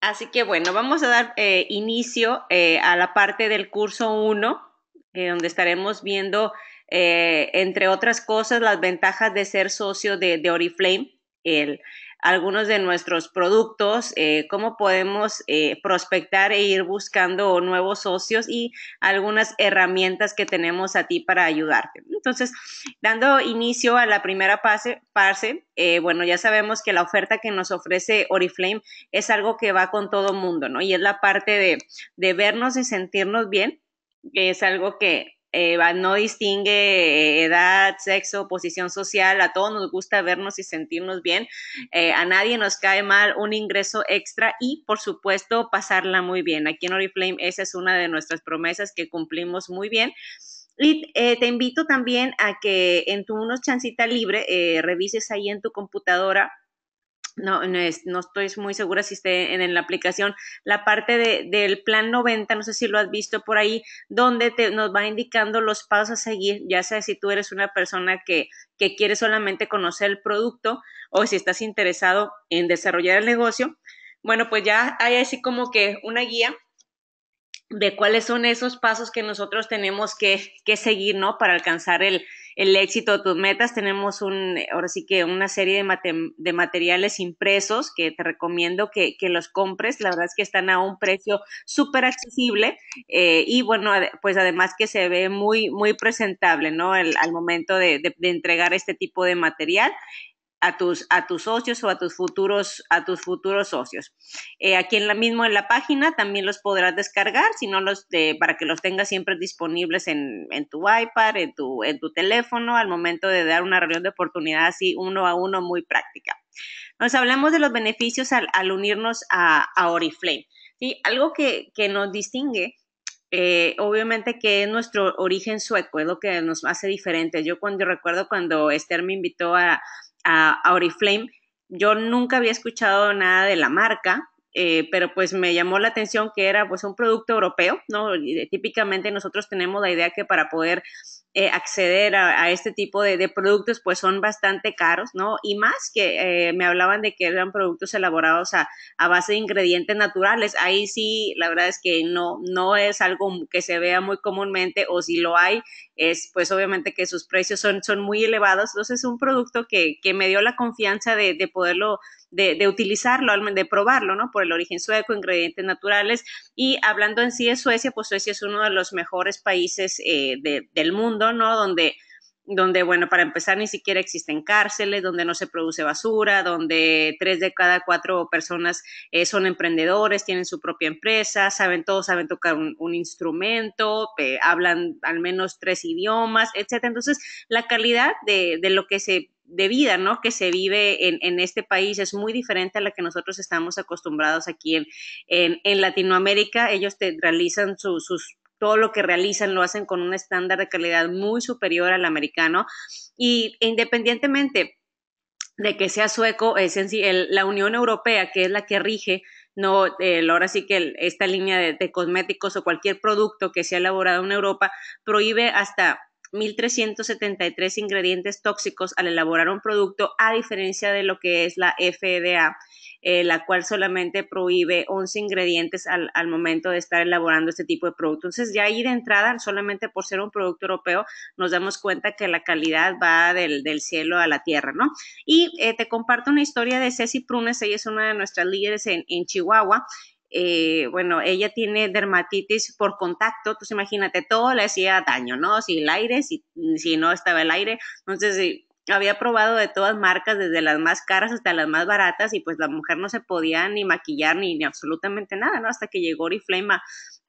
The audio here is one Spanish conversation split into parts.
Así que bueno, vamos a dar eh, inicio eh, a la parte del curso 1, eh, donde estaremos viendo, entre otras cosas, las ventajas de ser socio de, de Oriflame. El, algunos de nuestros productos, eh, cómo podemos eh, prospectar e ir buscando nuevos socios y algunas herramientas que tenemos a ti para ayudarte. Entonces, dando inicio a la primera fase, eh, bueno, ya sabemos que la oferta que nos ofrece Oriflame es algo que va con todo mundo, ¿no? Y es la parte de, de vernos y sentirnos bien, que es algo que eh, no distingue eh, edad, sexo, posición social, a todos nos gusta vernos y sentirnos bien, eh, a nadie nos cae mal un ingreso extra y por supuesto pasarla muy bien. Aquí en Oriflame esa es una de nuestras promesas que cumplimos muy bien. Y te invito también a que en tu unos chancita libre revises ahí en tu computadora no, no, estoy muy segura si esté en, la aplicación, la parte del plan 90, no sé si lo has visto por ahí, donde te, nos va indicando los pasos a seguir, ya sea si tú eres una persona que, que quiere solamente conocer el producto o si estás interesado en desarrollar el negocio. Bueno, pues ya hay así como que una guía de cuáles son esos pasos que nosotros tenemos que, que seguir, ¿no? Para alcanzar el, el éxito de tus metas. Tenemos un, ahora sí que una serie de, materiales impresos que te recomiendo que, los compres. La verdad es que están a un precio súper accesible eh, y bueno, pues además que se ve muy, muy presentable, ¿no? al momento de, de entregar este tipo de material a tus, a tus socios o a tus futuros, a tus futuros socios. Eh, aquí en la mismo en la página también los podrás descargar, si los para que los tengas siempre disponibles en, tu iPad, en tu, en tu teléfono, al momento de dar una reunión de oportunidad así uno a uno muy práctica. Nos hablamos de los beneficios al, unirnos a, a Oriflame. Algo que, nos distingue eh, obviamente que es nuestro origen sueco, es lo que nos hace diferentes. Yo cuando yo recuerdo cuando Esther me invitó a, a Auriflame, Yo nunca había escuchado nada de la marca, eh, pero pues me llamó la atención que era pues un producto europeo, ¿no? típicamente nosotros tenemos la idea que para poder eh, acceder a, este tipo de, productos pues son bastante caros, ¿no? Y más que eh, me hablaban de que eran productos elaborados a, a, base de ingredientes naturales. Ahí sí, la verdad es que no, no es algo que se vea muy comúnmente o si lo hay, es pues obviamente que sus precios son, son muy elevados. Entonces es un producto que, que me dio la confianza de, de poderlo de, de, utilizarlo, de probarlo, ¿no? Por el origen sueco, ingredientes naturales. Y hablando en sí de Suecia, pues Suecia es uno de los mejores países eh, del mundo, ¿no? Donde donde, bueno, para empezar ni siquiera existen cárceles, donde no se produce basura, donde tres de cada cuatro personas eh, son emprendedores, tienen su propia empresa, saben todo, saben tocar un, instrumento, hablan al menos tres idiomas, etc. Entonces, la calidad de, de lo que se de vida ¿no? que se vive en, en, este país es muy diferente a la que nosotros estamos acostumbrados aquí en, en, Latinoamérica. Ellos realizan sus todo lo que realizan lo hacen con un estándar de calidad muy superior al americano y independientemente de que sea sueco, es la Unión Europea, que es la que rige, no, ahora sí que esta línea de, de cosméticos o cualquier producto que sea elaborado en Europa, prohíbe hasta 1.373 ingredientes tóxicos al elaborar un producto, a diferencia de lo que es la FDA, eh, la cual solamente prohíbe 11 ingredientes al, momento de estar elaborando este tipo de producto. Entonces, ya ahí de entrada, solamente por ser un producto europeo, nos damos cuenta que la calidad va del, cielo a la tierra, ¿no? Y eh, te comparto una historia de Ceci Prunes, ella es una de nuestras líderes en Chihuahua eh, bueno, ella tiene dermatitis por contacto, entonces imagínate, todo le hacía daño, ¿no? Si el aire, si, si no estaba el aire, entonces eh, había probado de todas marcas, desde las más caras hasta las más baratas, y pues la mujer no se podía ni maquillar ni, ni absolutamente nada, ¿no? Hasta que llegó Oriflame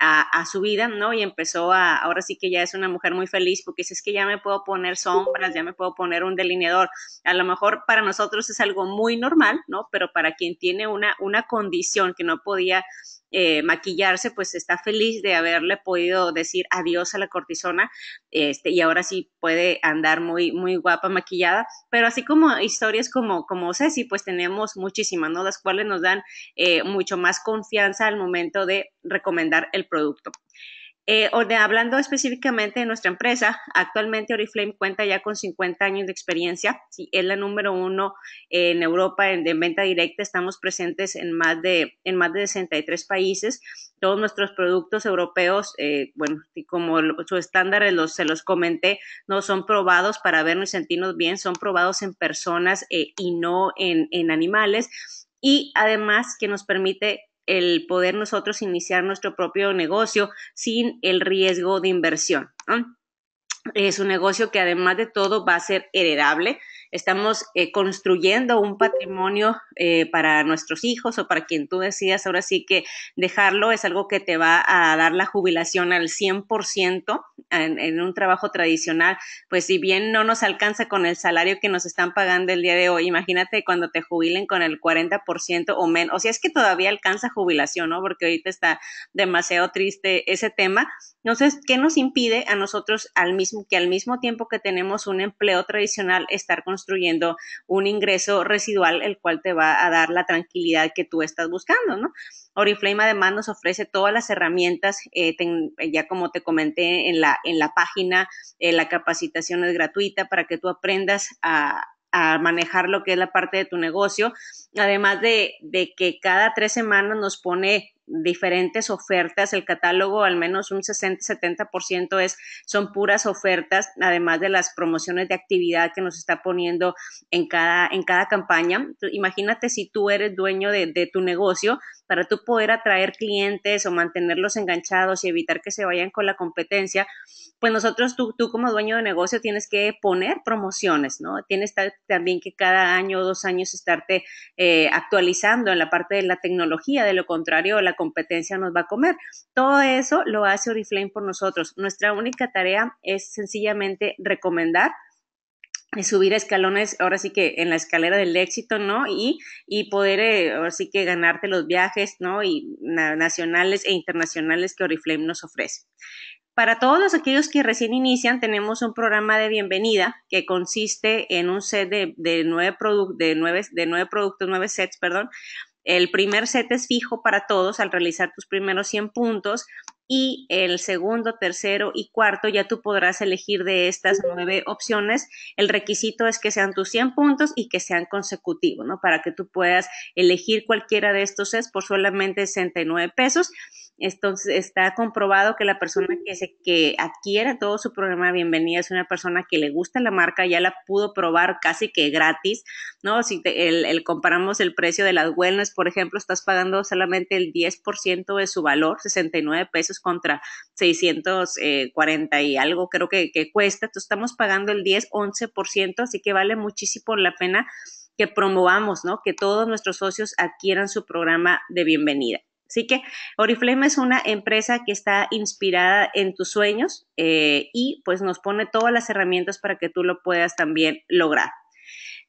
a, su vida, ¿no? Y empezó a, ahora sí que ya es una mujer muy feliz porque si es que ya me puedo poner sombras, ya me puedo poner un delineador. A lo mejor para nosotros es algo muy normal, ¿no? Pero para quien tiene una, una condición que no podía eh, maquillarse, pues está feliz de haberle podido decir adiós a la cortisona este, y ahora sí puede andar muy, muy guapa maquillada, pero así como historias como, como Ceci, pues tenemos muchísimas, ¿no? Las cuales nos dan eh, mucho más confianza al momento de recomendar el producto. Eh, hablando específicamente de nuestra empresa, actualmente Oriflame cuenta ya con 50 años de experiencia. Sí, es la número uno en Europa en, venta directa. Estamos presentes en más, de, en más de 63 países. Todos nuestros productos europeos, eh, bueno, como su estándar eh, los, se los comenté, no son probados para vernos y sentirnos bien, son probados en personas y no en, en animales. Y además que nos permite el poder nosotros iniciar nuestro propio negocio sin el riesgo de inversión. Es un negocio que además de todo va a ser heredable, estamos eh, construyendo un patrimonio eh, para nuestros hijos o para quien tú decidas ahora sí que dejarlo, es algo que te va a dar la jubilación al 100% en, en un trabajo tradicional, pues si bien no nos alcanza con el salario que nos están pagando el día de hoy, imagínate cuando te jubilen con el 40% o menos, o si es que todavía alcanza jubilación, ¿no? Porque ahorita está demasiado triste ese tema. Entonces, ¿qué nos impide a nosotros al mismo que al mismo tiempo que tenemos un empleo tradicional estar construyendo un ingreso residual, el cual te va a dar la tranquilidad que tú estás buscando, ¿no? Oriflame además nos ofrece todas las herramientas, eh, eh, ya como te comenté en la, en la página, eh, la capacitación es gratuita para que tú aprendas a, manejar lo que es la parte de tu negocio, además de que cada tres semanas nos pone diferentes ofertas, el catálogo al menos un 60-70% es, son puras ofertas, además de las promociones de actividad que nos está poniendo en cada, en cada campaña. Imagínate si tú eres dueño de, tu negocio, para tú poder atraer clientes o mantenerlos enganchados y evitar que se vayan con la competencia, pues nosotros, tú, tú como dueño de negocio tienes que poner promociones, ¿no? Tienes también que cada año o dos años estarte eh, actualizando en la parte de la tecnología, de lo contrario, la competencia nos va a comer. Todo eso lo hace Oriflame por nosotros. Nuestra única tarea es sencillamente recomendar eh, subir escalones, ahora sí que en la escalera del éxito, ¿no? Y, poder, eh, ahora sí que ganarte los viajes, ¿no? Y nacionales e internacionales que Oriflame nos ofrece. Para todos aquellos que recién inician, tenemos un programa de bienvenida que consiste en un set de, de nueve, de, nueve, de nueve productos, nueve sets, perdón, el primer set es fijo para todos al realizar tus primeros 100 puntos y el segundo, tercero y cuarto ya tú podrás elegir de estas nueve opciones. El requisito es que sean tus 100 puntos y que sean consecutivos, ¿no? Para que tú puedas elegir cualquiera de estos sets por solamente 69 pesos. Entonces está comprobado que la persona que, se, todo su programa de bienvenida es una persona que le gusta la marca, ya la pudo probar casi que gratis, ¿no? Si el, comparamos el precio de las wellness, por ejemplo, estás pagando solamente el 10% de su valor, 69 pesos contra 640 eh, y algo creo que, que cuesta. Entonces estamos pagando el 10, 11%, así que vale muchísimo la pena que promovamos, ¿no? Que todos nuestros socios adquieran su programa de bienvenida. Así que Oriflame es una empresa que está inspirada en tus sueños eh, y pues nos pone todas las herramientas para que tú lo puedas también lograr.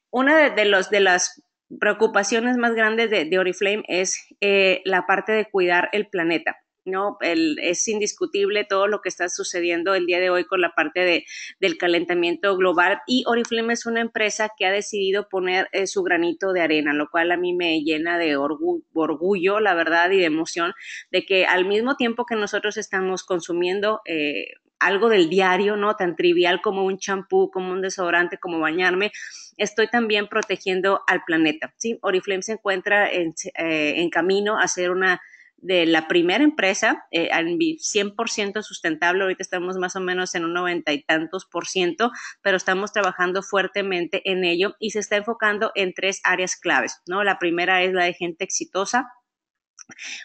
Una de, de las preocupaciones más grandes de, Oriflame es eh, la parte de cuidar el planeta. ¿no? El, es indiscutible todo lo que está sucediendo el día de hoy con la parte de, del calentamiento global y Oriflame es una empresa que ha decidido poner eh, su granito de arena, lo cual a mí me llena de orgullo, la verdad, y de emoción de que al mismo tiempo que nosotros estamos consumiendo... Eh, algo del diario, ¿no? Tan trivial como un champú, como un desodorante, como bañarme, estoy también protegiendo al planeta, ¿sí? Oriflame se encuentra en, eh, en camino a hacer una de la primera empresa, 100% eh, sustentable, ahorita estamos más o menos en un noventa y tantos por ciento, pero estamos trabajando fuertemente en ello y se está enfocando en tres áreas claves, ¿no? La primera es la de gente exitosa,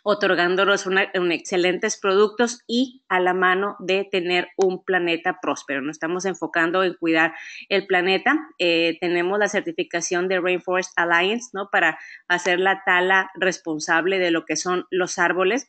otorgándolos excelentes productos y a la mano de tener un planeta próspero. Nos estamos enfocando en cuidar el planeta. Eh, tenemos la certificación de Rainforest Alliance, ¿no? Para hacer la tala responsable de lo que son los árboles.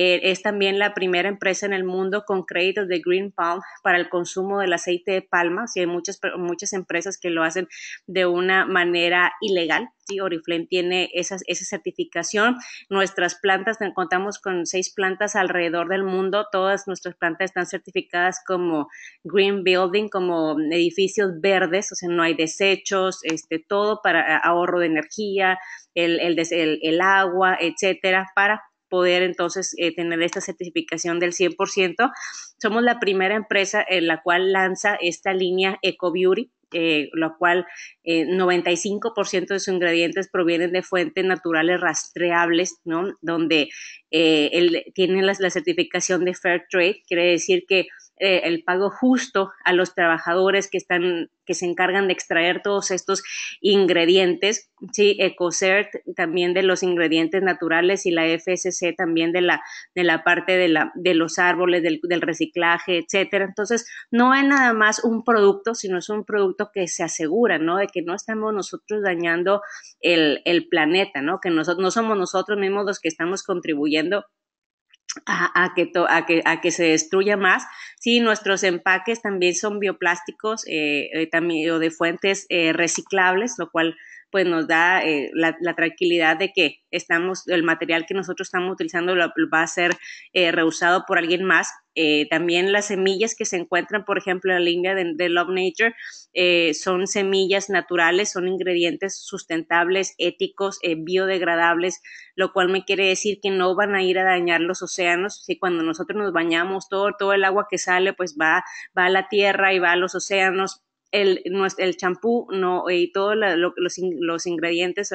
Eh, es también la primera empresa en el mundo con créditos de Green Palm para el consumo del aceite de palma. hay muchas, muchas empresas que lo hacen de una manera ilegal, Sí, Oriflame tiene esa certificación. Nuestras plantas, contamos con seis plantas alrededor del mundo. Todas nuestras plantas están certificadas como Green Building, como edificios verdes, o sea, no hay desechos, este, todo para ahorro de energía, el agua, etcétera, para poder entonces eh, tener esta certificación del 100%. Somos la primera empresa en la cual lanza esta línea Eco Beauty, eh, lo cual 95% eh, de sus ingredientes provienen de fuentes naturales rastreables, ¿no? Donde eh, tiene la certificación de Fair Trade, quiere decir que eh, el pago justo a los trabajadores que están que se encargan de extraer todos estos ingredientes, sí, EcoCert también de los ingredientes naturales y la FSC también de la de la parte de la de los árboles del, reciclaje, etcétera. Entonces, no es nada más un producto, sino es un producto que se asegura, De que no estamos nosotros dañando el, el planeta, ¿no? Que nosotros no somos nosotros mismos los que estamos contribuyendo a, a, que a, que, a, que se destruya más. Sí, nuestros empaques también son bioplásticos eh, eh también, o de fuentes eh, reciclables, lo cual pues nos da eh, la, tranquilidad de que estamos, el material que nosotros estamos utilizando va a ser eh, reusado por alguien más. Eh, también las semillas que se encuentran, por ejemplo, en la línea de, Love Nature, son semillas naturales, son ingredientes sustentables, éticos, biodegradables, lo cual me quiere decir que no van a ir a dañar los océanos. Si cuando nosotros nos bañamos, todo, todo el agua que sale, pues va, va a la tierra y va a los océanos el champú el no, y todos los, los ingredientes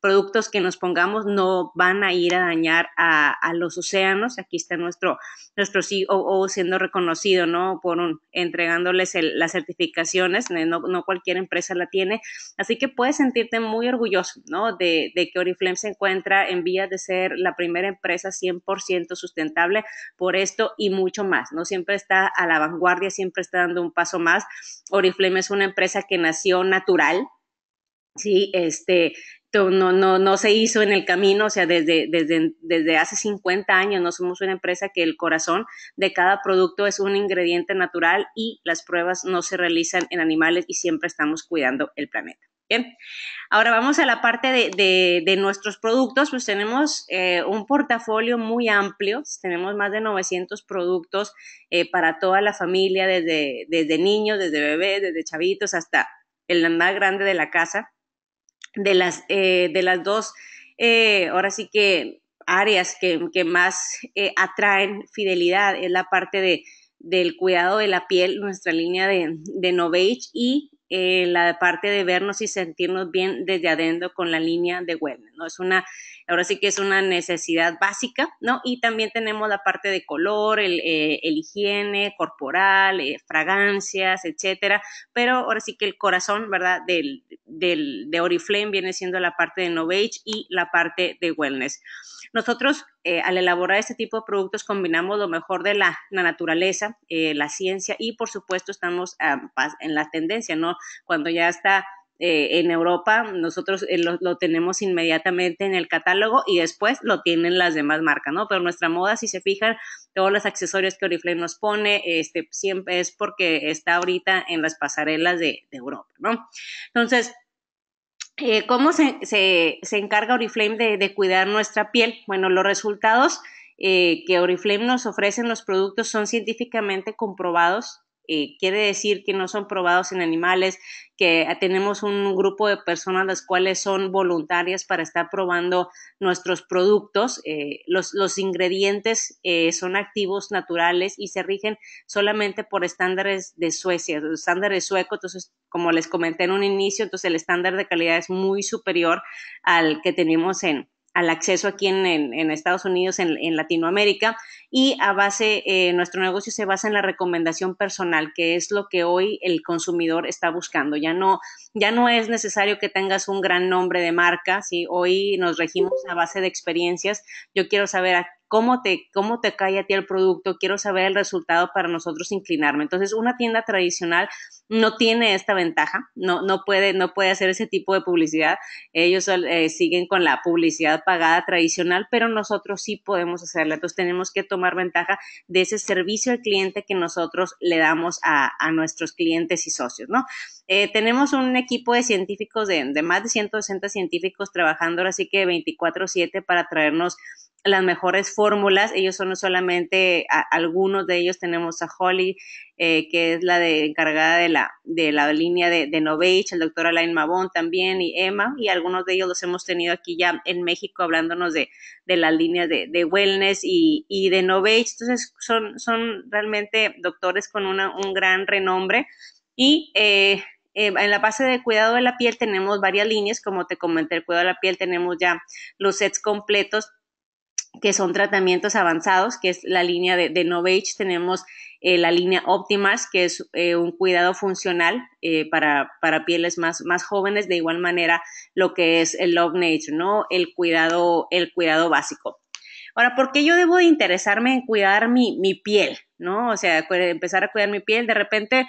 productos que nos pongamos no van a ir a dañar a, los océanos. Aquí está nuestro, nuestro e siendo reconocido, ¿no? Por un, entregándoles las certificaciones, eh, no, cualquier empresa la tiene. Así que puedes sentirte muy orgulloso, ¿no? De, que Oriflame se encuentra en vías de ser la primera empresa 100% sustentable por esto y mucho más, ¿no? Siempre está a la vanguardia, siempre está dando un paso más. Oriflame es una empresa que nació natural, Sí, este, no, no, no se hizo en el camino, o sea, desde, desde, desde hace 50 años no somos una empresa que el corazón de cada producto es un ingrediente natural y las pruebas no se realizan en animales y siempre estamos cuidando el planeta. Bien, ahora vamos a la parte de, de, de nuestros productos, pues tenemos eh, un portafolio muy amplio, tenemos más de 900 productos eh, para toda la familia, desde, desde niños, desde bebés, desde chavitos hasta el más grande de la casa de las, eh, de las dos, eh, ahora sí que áreas que, más eh, atraen fidelidad es la parte de, del cuidado de la piel, nuestra línea de, de Novage y eh, la parte de vernos y sentirnos bien desde adentro con la línea de wellness, ¿no? Es una, ahora sí que es una necesidad básica, ¿no? Y también tenemos la parte de color, el, eh, el higiene corporal, eh, fragancias, etcétera, pero ahora sí que el corazón, ¿verdad? Del, del, de Oriflame viene siendo la parte de Novage y la parte de wellness. Nosotros, eh, al elaborar este tipo de productos, combinamos lo mejor de la, naturaleza, eh, la ciencia y, por supuesto, estamos ah, en la tendencia, ¿no? Cuando ya está eh, en Europa, nosotros lo, tenemos inmediatamente en el catálogo y después lo tienen las demás marcas, ¿no? Pero nuestra moda, si se fijan, todos los accesorios que Oriflame nos pone, este, siempre es porque está ahorita en las pasarelas de, de Europa, ¿no? Entonces, eh, ¿Cómo se, se, se, encarga Oriflame de, de, cuidar nuestra piel? Bueno, los resultados eh, que Oriflame nos ofrece en los productos son científicamente comprobados eh, quiere decir que no son probados en animales, que tenemos un grupo de personas las cuales son voluntarias para estar probando nuestros productos. Eh, los, ingredientes eh, son activos naturales y se rigen solamente por estándares de Suecia, estándares suecos, Entonces, como les comenté en un inicio, entonces el estándar de calidad es muy superior al que tenemos en, al acceso aquí en, Estados Unidos, en, Latinoamérica, y a base, eh, nuestro negocio se basa en la recomendación personal, que es lo que hoy el consumidor está buscando. Ya no, ya no es necesario que tengas un gran nombre de marca, ¿sí? hoy nos regimos a base de experiencias. Yo quiero saber a cómo te, cómo te cae a ti el producto, quiero saber el resultado para nosotros inclinarme. Entonces, una tienda tradicional no tiene esta ventaja, no, puede, hacer ese tipo de publicidad. Ellos eh, siguen con la publicidad pagada tradicional, pero nosotros sí podemos hacerla. Entonces, tenemos que tomar ventaja de ese servicio al cliente que nosotros le damos a, nuestros clientes y socios, ¿no? Eh, tenemos un equipo de científicos, de, más de 160 científicos trabajando, ahora sí que 24/7 para traernos las mejores fórmulas. Ellos son solamente algunos de ellos, tenemos a Holly, eh, que es la encargada de la, de la línea de, de Novage, el doctor Alain Mabón también y Emma, y algunos de ellos los hemos tenido aquí ya en México hablándonos de, de las líneas de, wellness y, y de Novage. Entonces son, son realmente doctores con un gran renombre y eh, eh, en la base de cuidado de la piel tenemos varias líneas, como te comenté, el cuidado de la piel tenemos ya los sets completos que son tratamientos avanzados, que es la línea de, de Novage. Tenemos eh, la línea Optimas, que es eh, un cuidado funcional eh, para, pieles más, jóvenes, de igual manera lo que es el Love Nature, ¿no? El cuidado, el cuidado básico. Ahora, ¿por qué yo debo de interesarme en cuidar mi, piel? ¿No? O sea, empezar a cuidar mi piel, de repente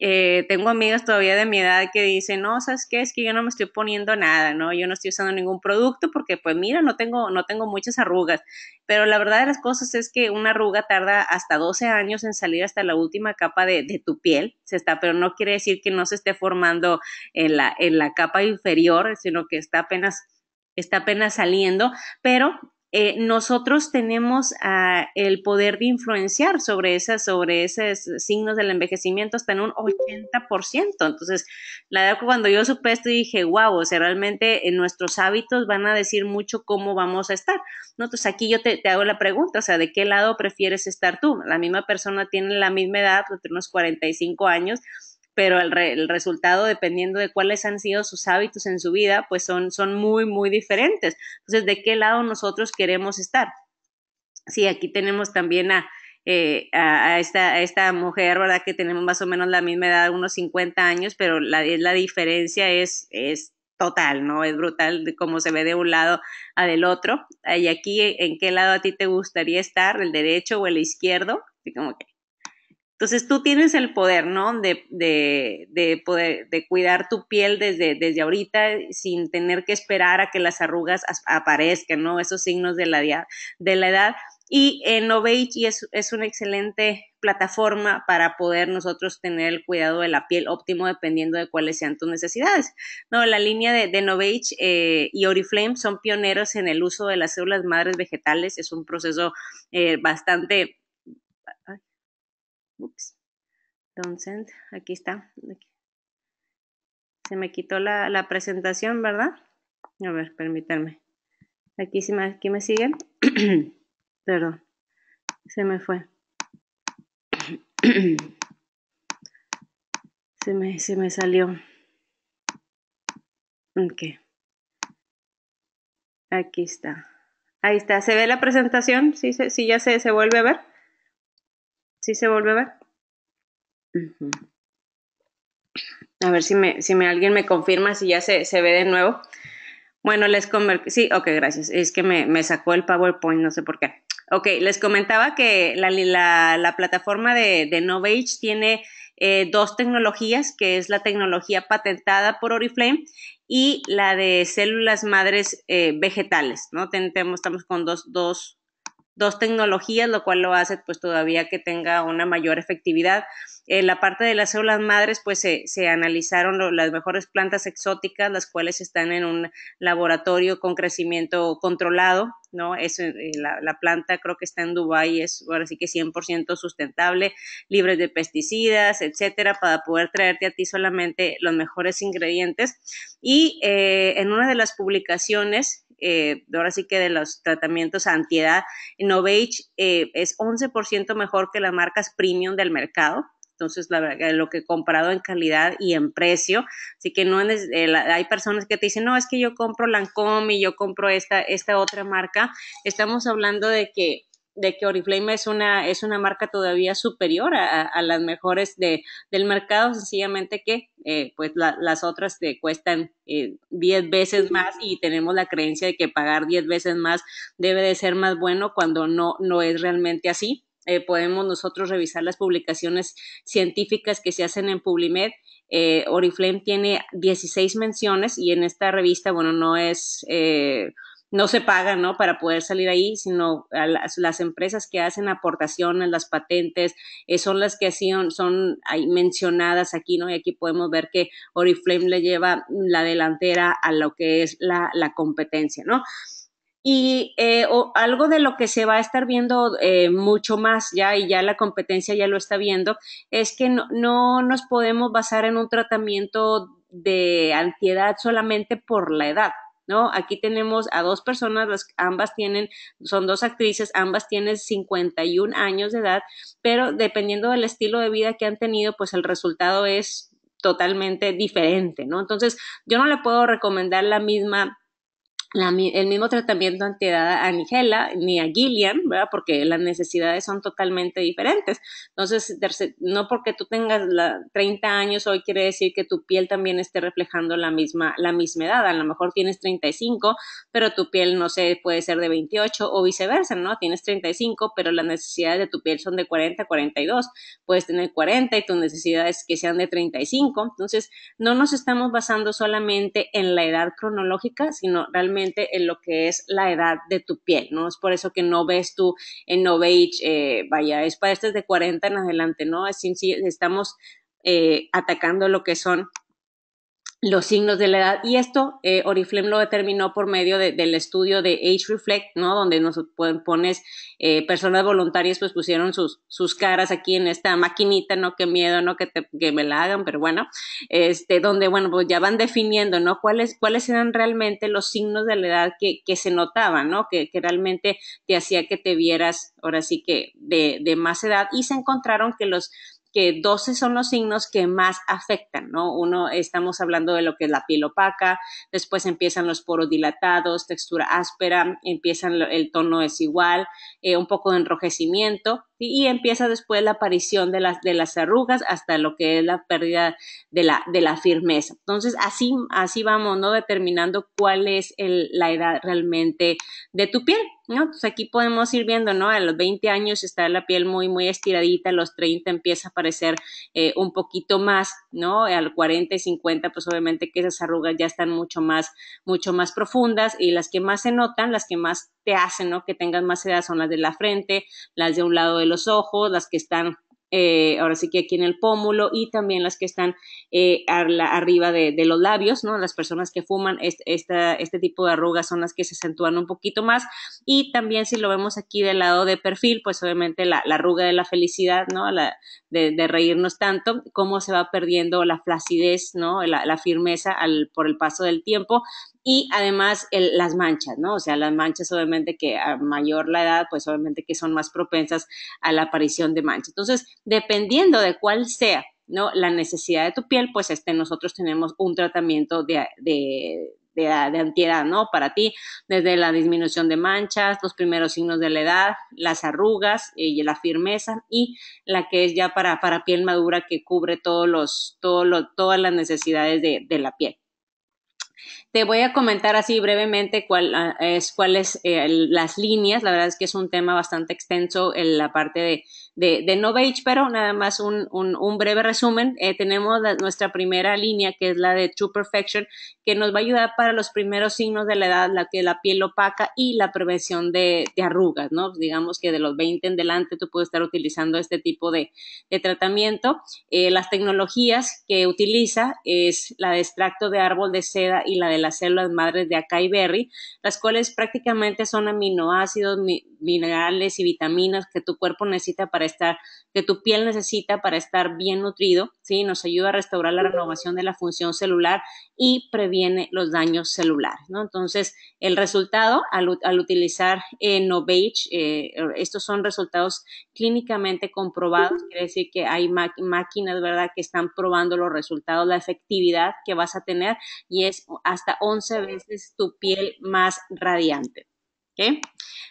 eh, tengo amigas todavía de mi edad que dicen, no, ¿sabes qué? Es que yo no me estoy poniendo nada, ¿no? Yo no estoy usando ningún producto porque, pues mira, no tengo, no tengo muchas arrugas. Pero la verdad de las cosas es que una arruga tarda hasta 12 años en salir hasta la última capa de, de tu piel, se está, pero no quiere decir que no se esté formando en la, en la capa inferior, sino que está apenas está apenas saliendo, pero eh, nosotros tenemos ah, el poder de influenciar sobre, esas, sobre esos signos del envejecimiento hasta en un 80%. Entonces, la verdad cuando yo supe esto dije, wow, o sea, realmente en eh, nuestros hábitos van a decir mucho cómo vamos a estar. Entonces, aquí yo te, hago la pregunta, o sea, ¿de qué lado prefieres estar tú? La misma persona tiene la misma edad, tiene unos 45 años, pero el, resultado, dependiendo de cuáles han sido sus hábitos en su vida, pues son, son muy, muy diferentes. Entonces, ¿de qué lado nosotros queremos estar? Sí, aquí tenemos también a, eh, esta, esta, mujer, ¿verdad? Que tenemos más o menos la misma edad, unos 50 años, pero la, diferencia es, es total, ¿no? Es brutal cómo se ve de un lado a del otro. Y aquí, ¿en qué lado a ti te gustaría estar? ¿El derecho o el izquierdo? Así como que entonces tú tienes el poder, ¿no? De, de, de poder, de cuidar tu piel desde, desde ahorita eh, sin tener que esperar a que las arrugas aparezcan, ¿no? Esos signos de la, de la edad. Y eh, Novage es, es una excelente plataforma para poder nosotros tener el cuidado de la piel óptimo dependiendo de cuáles sean tus necesidades. No, la línea de, de Novage eh, y Oriflame son pioneros en el uso de las células madres vegetales. Es un proceso eh, bastante... Ups. send, Aquí está. Se me quitó la, presentación, ¿verdad? A ver, permítanme. Aquí, si me, aquí me siguen. Perdón. Se me fue. se, me, se me salió. Ok. Aquí está. Ahí está. ¿Se ve la presentación? ¿Sí, sí ya se, se vuelve a ver? ¿Sí se vuelve a ver? A ver si, me, si me, alguien me confirma si ya se, ve de nuevo. Bueno, les Sí, ok, gracias. Es que me, sacó el PowerPoint, no sé por qué. Ok, les comentaba que la, plataforma de, Novage tiene eh, dos tecnologías, que es la tecnología patentada por Oriflame y la de células madres eh, vegetales, ¿no? estamos con dos, dos dos tecnologías, lo cual lo hace pues todavía que tenga una mayor efectividad. En eh, la parte de las células madres, pues se, se analizaron las mejores plantas exóticas, las cuales están en un laboratorio con crecimiento controlado, ¿no? Es, eh, eh, la, la planta creo que está en Dubái, es ahora sí que 100% sustentable, libre de pesticidas, etcétera, para poder traerte a ti solamente los mejores ingredientes. Y en una de las publicaciones, eh, ahora sí que de los tratamientos antiedad, Novage eh, es 11% mejor que las marcas premium del mercado. Entonces, eh, lo que he comprado en calidad y en precio, así que no eh, hay personas que te dicen, no, es que yo compro Lancome y yo compro esta, esta otra marca. Estamos hablando de que de que Oriflame es una, es una marca todavía superior a, las mejores de, del mercado, sencillamente que eh, pues las otras te cuestan 10 eh, veces más y tenemos la creencia de que pagar 10 veces más debe de ser más bueno cuando no, no es realmente así. Eh, podemos nosotros revisar las publicaciones científicas que se hacen en PubliMed eh, Oriflame tiene 16 menciones y en esta revista, bueno, no es, no se pagan, ¿no? Para poder salir ahí, sino a las, empresas que hacen aportaciones, las patentes, eh, son las que son, son mencionadas aquí, ¿no? Y aquí podemos ver que Oriflame le lleva la delantera a lo que es la, competencia, ¿no? Y eh, algo de lo que se va a estar viendo eh, mucho más ya, y ya la competencia ya lo está viendo, es que no, no nos podemos basar en un tratamiento de antiedad solamente por la edad. ¿no? Aquí tenemos a dos personas, ambas tienen, son dos actrices, ambas tienen 51 años de edad, pero dependiendo del estilo de vida que han tenido, pues el resultado es totalmente diferente, ¿no? Entonces, yo no le puedo recomendar la misma el mismo tratamiento antiedad a Nigela ni a Gillian, ¿verdad? Porque las necesidades son totalmente diferentes. Entonces, no porque tú tengas 30 años hoy quiere decir que tu piel también esté reflejando la misma, la misma edad. A lo mejor tienes 35, pero tu piel, no sé, puede ser de 28 o viceversa, ¿no? Tienes 35, pero las necesidades de tu piel son de 40, 42. Puedes tener 40 y tus necesidades que sean de 35. Entonces, no nos estamos basando solamente en la edad cronológica, sino realmente en lo que es la edad de tu piel, ¿no? Es por eso que no ves tú en no eh, vaya, es para este de 40 en adelante, ¿no? Es, estamos eh, atacando lo que son los signos de la edad. Y esto eh, lo determinó por medio del estudio de Age Reflect, ¿no? Donde nos pones eh, personas voluntarias, pues pusieron sus, sus caras aquí en esta maquinita, ¿no? Qué miedo, ¿no? Que, te, que me la hagan, pero bueno, este, donde, bueno, pues ya van definiendo, ¿no? Cuáles, cuáles eran realmente los signos de la edad que, que se notaban, ¿no? Que, que realmente te hacía que te vieras, ahora sí que, de, de más edad. Y se encontraron que los que 12 son los signos que más afectan, ¿no? Uno, estamos hablando de lo que es la piel opaca, después empiezan los poros dilatados, textura áspera, empiezan el tono desigual, eh, un poco de enrojecimiento y, empieza después la aparición de las, de las arrugas hasta lo que es la pérdida de la, firmeza. Entonces, así, así vamos, ¿no? Determinando cuál es la edad realmente de tu piel. ¿no? aquí podemos ir viendo, ¿no? A los 20 años está la piel muy, muy estiradita, a los 30 empieza a aparecer eh, un poquito más, ¿no? A los 40 y 50, pues obviamente que esas arrugas ya están mucho más, mucho más profundas y las que más se notan, las que más te hacen, ¿no? Que tengas más edad son las de la frente, las de un lado de los ojos, las que están eh, ahora sí que aquí en el pómulo y también las que están eh, arriba de, los labios, ¿no? Las personas que fuman, este, tipo de arrugas son las que se acentúan un poquito más y también si lo vemos aquí del lado de perfil, pues obviamente la, arruga de la felicidad, ¿no? La, de, reírnos tanto, cómo se va perdiendo la flacidez, ¿no? La, firmeza por el paso del tiempo y además las manchas, ¿no? O sea, las manchas obviamente que a mayor la edad, pues obviamente que son más propensas a la aparición de manchas. Entonces, dependiendo de cuál sea, ¿no? La necesidad de tu piel, pues este, nosotros tenemos un tratamiento de, de de, de, antiedad, ¿no? Para ti, desde la disminución de manchas, los primeros signos de la edad, las arrugas y eh, la firmeza y la que es ya para, para piel madura que cubre todos los, todo todas las necesidades de la piel. Te voy a comentar así brevemente cuál ah, es, cuáles eh, las líneas. La verdad es que es un tema bastante extenso en la parte de de, Novage, pero nada más un, un, breve resumen. Eh, tenemos nuestra primera línea, que es la de True Perfection, que nos va a ayudar para los primeros signos de la edad, la que la piel opaca y la prevención de, arrugas, ¿no? Digamos que de los 20 en delante tú puedes estar utilizando este tipo de, de tratamiento. Eh, las tecnologías que utiliza es la de extracto de árbol de seda y la de las células madres de acai berry, las cuales prácticamente son aminoácidos, minerales y vitaminas que tu cuerpo necesita para estar, que tu piel necesita para estar bien nutrido, ¿sí? Nos ayuda a restaurar la renovación de la función celular y previene los daños celulares, ¿no? Entonces, el resultado al, utilizar eh, Novage, eh, estos son resultados clínicamente comprobados, quiere decir que hay máquinas, ¿verdad?, que están probando los resultados, la efectividad que vas a tener y es hasta 11 veces tu piel más radiante.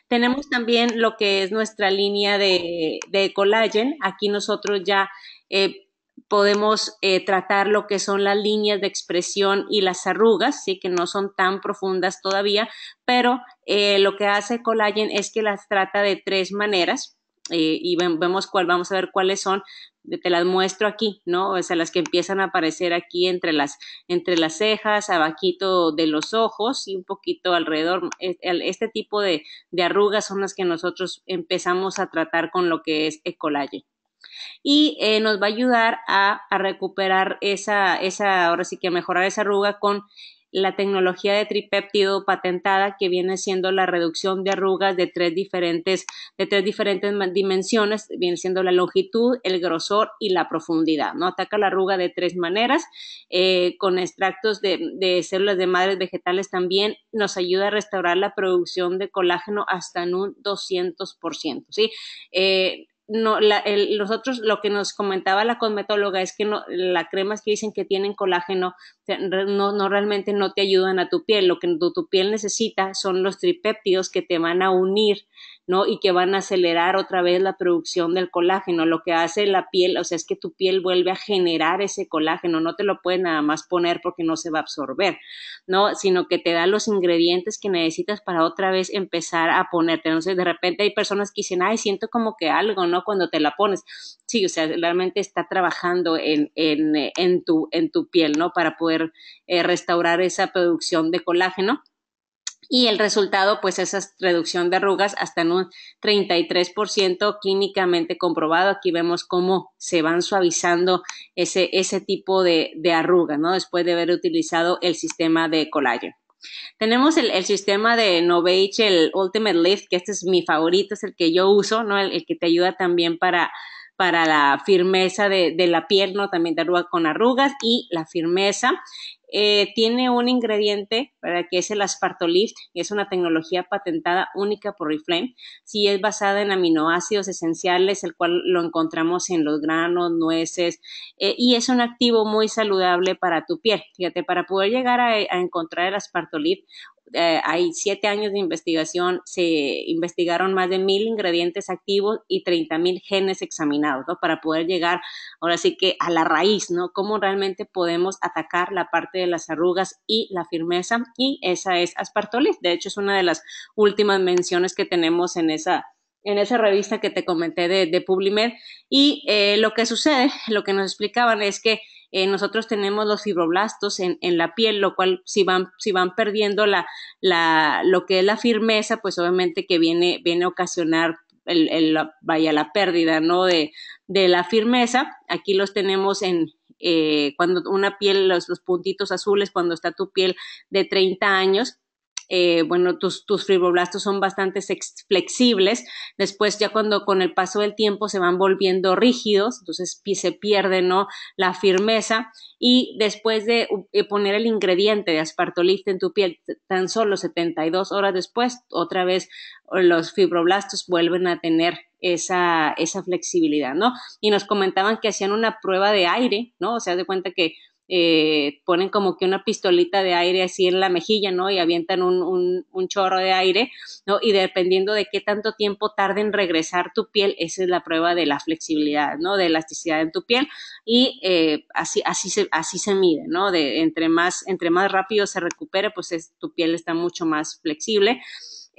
Tenemos también lo que es nuestra línea de, de collagen. Aquí nosotros ya eh, podemos eh, tratar lo que son las líneas de expresión y las arrugas, sí que no son tan profundas todavía, pero eh, lo que hace collagen es que las trata de tres maneras. Eh, y vemos cuál, vamos a ver cuáles son, eh, te las muestro aquí, ¿no? O sea, las que empiezan a aparecer aquí entre las, entre las cejas, abajito de los ojos y un poquito alrededor. Este tipo de, arrugas son las que nosotros empezamos a tratar con lo que es ecolaje y eh, nos va a ayudar a, a recuperar esa, esa, ahora sí que a mejorar esa arruga con la tecnología de tripéptido patentada que viene siendo la reducción de arrugas de tres diferentes, de tres diferentes dimensiones, viene siendo la longitud, el grosor y la profundidad. ¿no? Ataca la arruga de tres maneras, eh, con extractos de, células de madres vegetales también nos ayuda a restaurar la producción de colágeno hasta en un 200%. ¿sí? Eh, no, la, lo que nos comentaba la cosmetóloga es que no, las cremas que dicen que tienen colágeno no, realmente no te ayudan a tu piel. Lo que tu, tu piel necesita son los tripéptidos que te van a unir ¿no? Y que van a acelerar otra vez la producción del colágeno. Lo que hace la piel, o sea, es que tu piel vuelve a generar ese colágeno, no te lo puedes nada más poner porque no se va a absorber, ¿no? Sino que te da los ingredientes que necesitas para otra vez empezar a ponerte. Entonces, de repente hay personas que dicen, ay, siento como que algo, ¿no? Cuando te la pones. Sí, o sea, realmente está trabajando en, en, en, tu, en tu piel, ¿no? Para poder eh, restaurar esa producción de colágeno. Y el resultado, pues, esa reducción de arrugas hasta en un 33% clínicamente comprobado. Aquí vemos cómo se van suavizando ese, tipo de, arrugas, ¿no? Después de haber utilizado el sistema de Collagen. Tenemos el, sistema de Novage, el Ultimate Lift, que este es mi favorito, es el que yo uso, ¿no? el que te ayuda también para para la firmeza de, la pierna, también de arrugas con arrugas y la firmeza. Eh, tiene un ingrediente para que es el aspartolift, que es una tecnología patentada única por Reflame. Sí, es basada en aminoácidos esenciales, el cual lo encontramos en los granos, nueces, eh, y es un activo muy saludable para tu piel. Fíjate, para poder llegar a, a encontrar el aspartolift, eh, hay siete años de investigación, se investigaron más de mil ingredientes activos y 30 mil genes examinados, ¿no? Para poder llegar ahora sí que a la raíz, ¿no? Cómo realmente podemos atacar la parte de las arrugas y la firmeza y esa es Aspartolis. De hecho, es una de las últimas menciones que tenemos en esa en esa revista que te comenté de, de PubliMed. Y eh, lo que sucede, lo que nos explicaban es que eh, nosotros tenemos los fibroblastos en, en, la piel, lo cual si van, si van perdiendo la, la, lo que es la firmeza, pues obviamente que viene, viene a ocasionar el, el, vaya la pérdida ¿no? de, de la firmeza. Aquí los tenemos en, eh, cuando una piel, los, los, puntitos azules, cuando está tu piel de 30 años, eh, bueno, tus, fibroblastos son bastante flexibles, después ya cuando con el paso del tiempo se van volviendo rígidos, entonces se pierde ¿no? la firmeza y después de eh, poner el ingrediente de aspartolite en tu piel tan solo 72 horas después, otra vez los fibroblastos vuelven a tener esa, esa flexibilidad, ¿no? Y nos comentaban que hacían una prueba de aire, ¿no? O sea, de cuenta que eh, ponen como que una pistolita de aire así en la mejilla, ¿no? Y avientan un, un, un, chorro de aire, ¿no? Y dependiendo de qué tanto tiempo tarde en regresar tu piel, esa es la prueba de la flexibilidad, ¿no? De elasticidad en tu piel y eh, así, así, se, así se mide, ¿no? De entre más, entre más rápido se recupere, pues es, tu piel está mucho más flexible.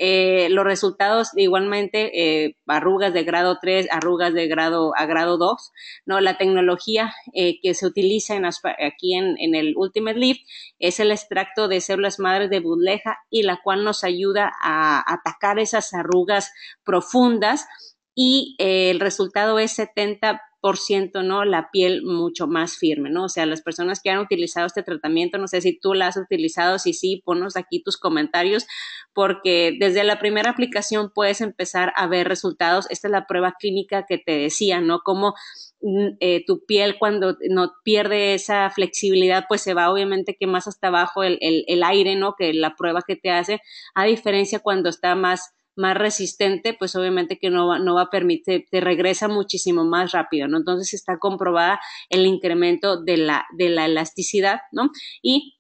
Eh, los resultados igualmente, eh, arrugas de grado 3, arrugas de grado a grado 2, ¿no? La tecnología eh, que se utiliza aquí en, en, el Ultimate Lift es el extracto de células madres de budleja y la cual nos ayuda a atacar esas arrugas profundas y el resultado es 70 por ciento, ¿no? La piel mucho más firme, ¿no? O sea, las personas que han utilizado este tratamiento, no sé si tú la has utilizado, si sí, ponos aquí tus comentarios, porque desde la primera aplicación puedes empezar a ver resultados. Esta es la prueba clínica que te decía, ¿no? Cómo mm, eh, tu piel cuando no pierde esa flexibilidad, pues se va obviamente que más hasta abajo el, el aire, ¿no? Que la prueba que te hace, a diferencia cuando está más más resistente, pues obviamente que no va, no va a permitir, te regresa muchísimo más rápido, ¿no? Entonces está comprobada el incremento de la, elasticidad, ¿no? Y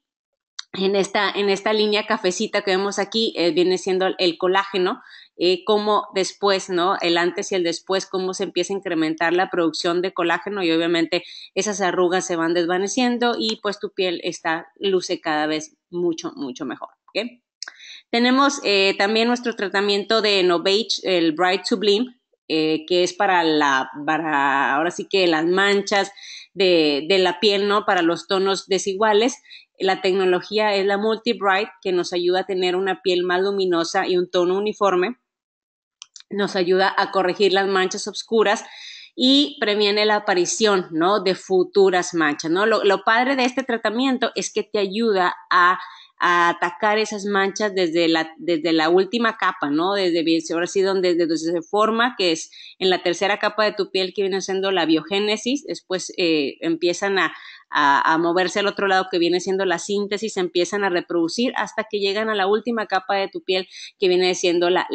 en esta, en esta línea cafecita que vemos aquí eh, viene siendo el colágeno, eh, como después, ¿no? El antes y el después, cómo se empieza a incrementar la producción de colágeno y obviamente esas arrugas se van desvaneciendo y pues tu piel está, luce cada vez mucho, mucho mejor. ¿okay? Tenemos eh, también nuestro tratamiento de Novage, el Bright Sublime, eh, que es para la, ahora sí que las manchas de, la piel, ¿no? Para los tonos desiguales. La tecnología es la Multi Bright, que nos ayuda a tener una piel más luminosa y un tono uniforme. Nos ayuda a corregir las manchas oscuras y previene la aparición, ¿no? De futuras manchas, ¿no? Lo, lo padre de este tratamiento es que te ayuda a a atacar esas manchas desde la, desde la última capa, ¿no? Desde, ahora sí, donde, desde donde se forma, que es en la tercera capa de tu piel que viene siendo la biogénesis, después eh, empiezan a, a, moverse al otro lado que viene siendo la síntesis, se empiezan a reproducir hasta que llegan a la última capa de tu piel que viene siendo la,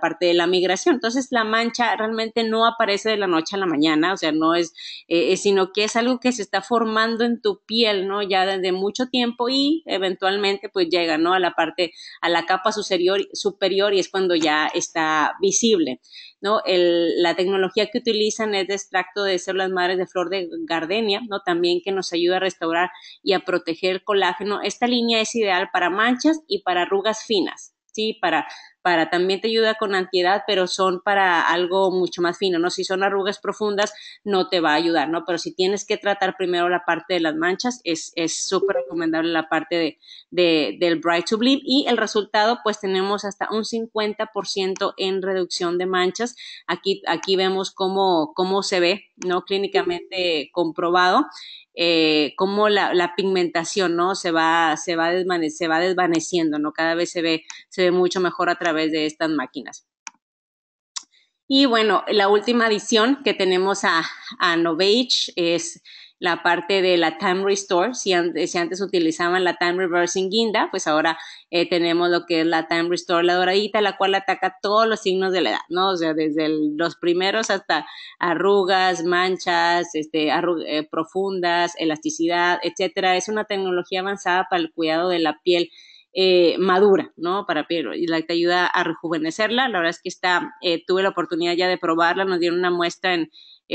parte de la migración. Entonces la mancha realmente no aparece de la noche a la mañana, o sea, no es, eh, eh, sino que es algo que se está formando en tu piel, ¿no? Ya desde mucho tiempo y eventualmente pues llega, ¿no? A la parte, a la capa superior, superior y es cuando ya está visible. ¿no? El, la tecnología que utilizan es de extracto de células madres de flor de gardenia, ¿no? También que nos ayuda a restaurar y a proteger el colágeno. Esta línea es ideal para manchas y para arrugas finas, ¿sí? Para para, también te ayuda con antiedad, pero son para algo mucho más fino, ¿no? Si son arrugas profundas, no te va a ayudar, ¿no? Pero si tienes que tratar primero la parte de las manchas, es súper recomendable la parte de, de, del Bright Bleed. y el resultado, pues tenemos hasta un 50% en reducción de manchas. Aquí, aquí vemos cómo, cómo se ve no clínicamente comprobado, eh, cómo la, pigmentación, ¿no? Se va, se, va se va desvaneciendo, ¿no? Cada vez se ve, se ve mucho mejor a través de estas máquinas. Y bueno, la última adición que tenemos a Novage es la parte de la time restore, si, antes, utilizaban la time reversing guinda, pues ahora eh, tenemos lo que es la time restore, la doradita, la cual ataca todos los signos de la edad, ¿no? O sea, desde los primeros hasta arrugas, manchas, este, eh, profundas, elasticidad, etcétera. Es una tecnología avanzada para el cuidado de la piel. Eh, madura, ¿no? Para piel y la te ayuda a rejuvenecerla. La verdad es que está, tuve la oportunidad ya de probarla, nos dieron una muestra en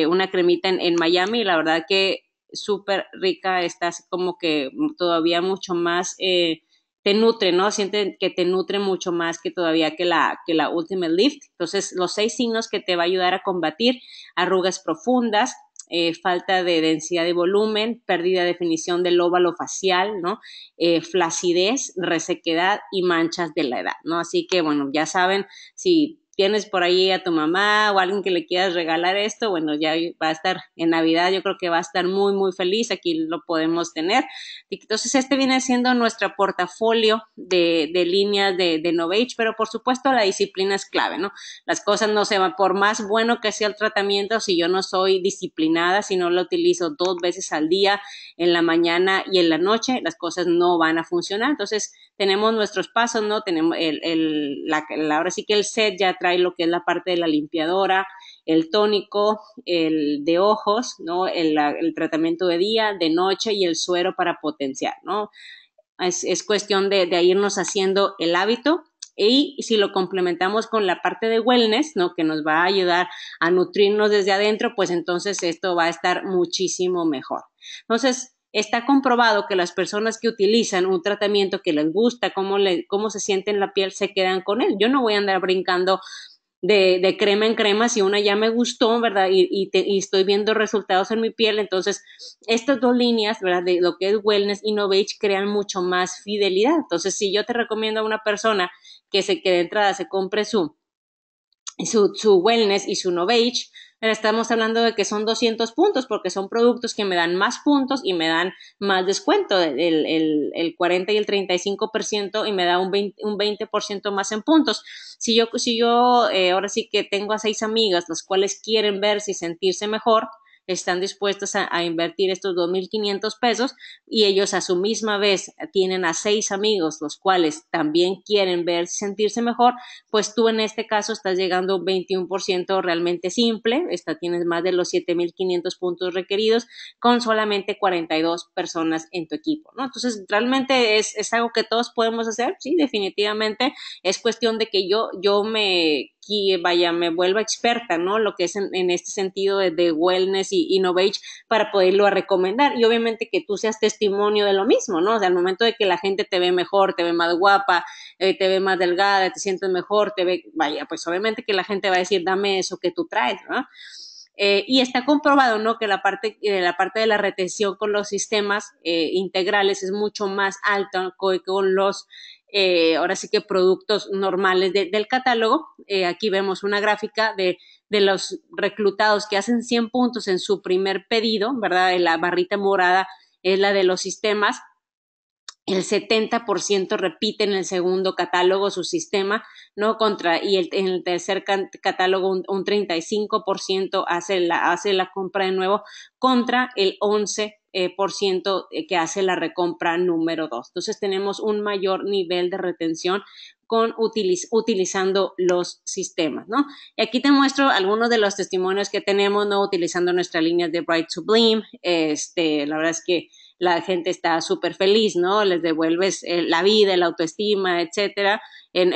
una cremita en, en, Miami y la verdad que súper rica, estás como que todavía mucho más, eh, te nutre, ¿no? Siente que te nutre mucho más que todavía que la, que la Ultimate Lift. Entonces, los seis signos que te va a ayudar a combatir arrugas profundas, eh, falta de densidad de volumen, pérdida de definición del óvalo facial, ¿no? Eh, flacidez, resequedad y manchas de la edad, ¿no? Así que, bueno, ya saben, si tienes por ahí a tu mamá o a alguien que le quieras regalar esto, bueno, ya va a estar en Navidad, yo creo que va a estar muy, muy feliz, aquí lo podemos tener. Entonces, este viene siendo nuestro portafolio de, líneas de, Novage, pero por supuesto la disciplina es clave, ¿no? Las cosas no se van, por más bueno que sea el tratamiento, si yo no soy disciplinada, si no lo utilizo dos veces al día, en la mañana y en la noche, las cosas no van a funcionar. Entonces, tenemos nuestros pasos, ¿no? Tenemos el, la, ahora sí que el set ya hay lo que es la parte de la limpiadora, el tónico, el de ojos, ¿no? El, tratamiento de día, de noche y el suero para potenciar, ¿no? Es, cuestión de, irnos haciendo el hábito y si lo complementamos con la parte de wellness, ¿no? Que nos va a ayudar a nutrirnos desde adentro, pues entonces esto va a estar muchísimo mejor. Entonces, Está comprobado que las personas que utilizan un tratamiento que les gusta, cómo, le, cómo se sienten la piel, se quedan con él. Yo no voy a andar brincando de, de, crema en crema, si una ya me gustó, ¿verdad? Y, y, estoy viendo resultados en mi piel, entonces estas dos líneas, ¿verdad? De lo que es wellness y Novage crean mucho más fidelidad. Entonces, si yo te recomiendo a una persona que se quede entrada, se compre su, su, su wellness y su Novage, estamos hablando de que son 200 puntos porque son productos que me dan más puntos y me dan más descuento, el, el, el 40 y el 35% y me da un 20%, un 20 más en puntos. Si yo, si yo eh, ahora sí que tengo a seis amigas las cuales quieren verse y sentirse mejor, están dispuestos a, invertir estos 2.500 pesos y ellos a su misma vez tienen a seis amigos, los cuales también quieren ver, sentirse mejor, pues tú en este caso estás llegando a un 21% realmente simple, está, tienes más de los 7.500 puntos requeridos con solamente 42 personas en tu equipo, ¿no? Entonces, realmente es, es algo que todos podemos hacer, sí, definitivamente es cuestión de que yo, yo me aquí, vaya, me vuelva experta, ¿no? Lo que es en, este sentido de, wellness y innovate para poderlo recomendar. Y obviamente que tú seas testimonio de lo mismo, ¿no? O sea, al momento de que la gente te ve mejor, te ve más guapa, eh, te ve más delgada, te sientes mejor, te ve, vaya, pues obviamente que la gente va a decir, dame eso que tú traes, ¿no? Eh, y está comprobado, ¿no? Que la parte, eh, la parte de la retención con los sistemas integrales es mucho más alta que con los eh, ahora sí que productos normales del catálogo. Eh, aquí vemos una gráfica de, los reclutados que hacen 100 puntos en su primer pedido, ¿verdad? Eh, la barrita morada es la de los sistemas. El 70% repite en el segundo catálogo su sistema, ¿no? Contra, y el, en el tercer catálogo un, 35% hace la compra de nuevo contra el 11% eh, por ciento eh, que hace la recompra número dos. Entonces tenemos un mayor nivel de retención con utilizando los sistemas, ¿no? Y aquí te muestro algunos de los testimonios que tenemos, ¿no? Utilizando nuestra línea de Bright to Este, la verdad es que la gente está súper feliz, ¿no? Les devuelves eh, la vida, la autoestima, etcétera, en,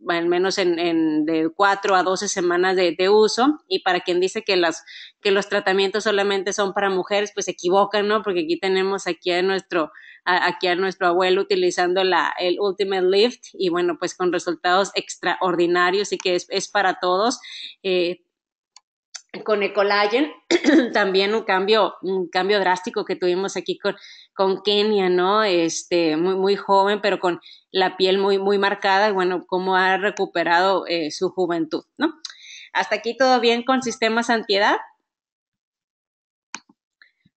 al menos en, de cuatro a doce semanas de, uso. Y para quien dice que, las, que los tratamientos solamente son para mujeres, pues se equivocan, ¿no? Porque aquí tenemos aquí a nuestro, aquí a nuestro abuelo utilizando la, el Ultimate Lift y bueno, pues con resultados extraordinarios y que es, es para todos. Eh, con Ecolagen, también un cambio, un cambio drástico que tuvimos aquí con, con Kenia, ¿no? Este, muy, muy joven, pero con la piel muy, muy marcada y bueno, cómo ha recuperado eh, su juventud, ¿no? Hasta aquí todo bien con sistemas antiedad.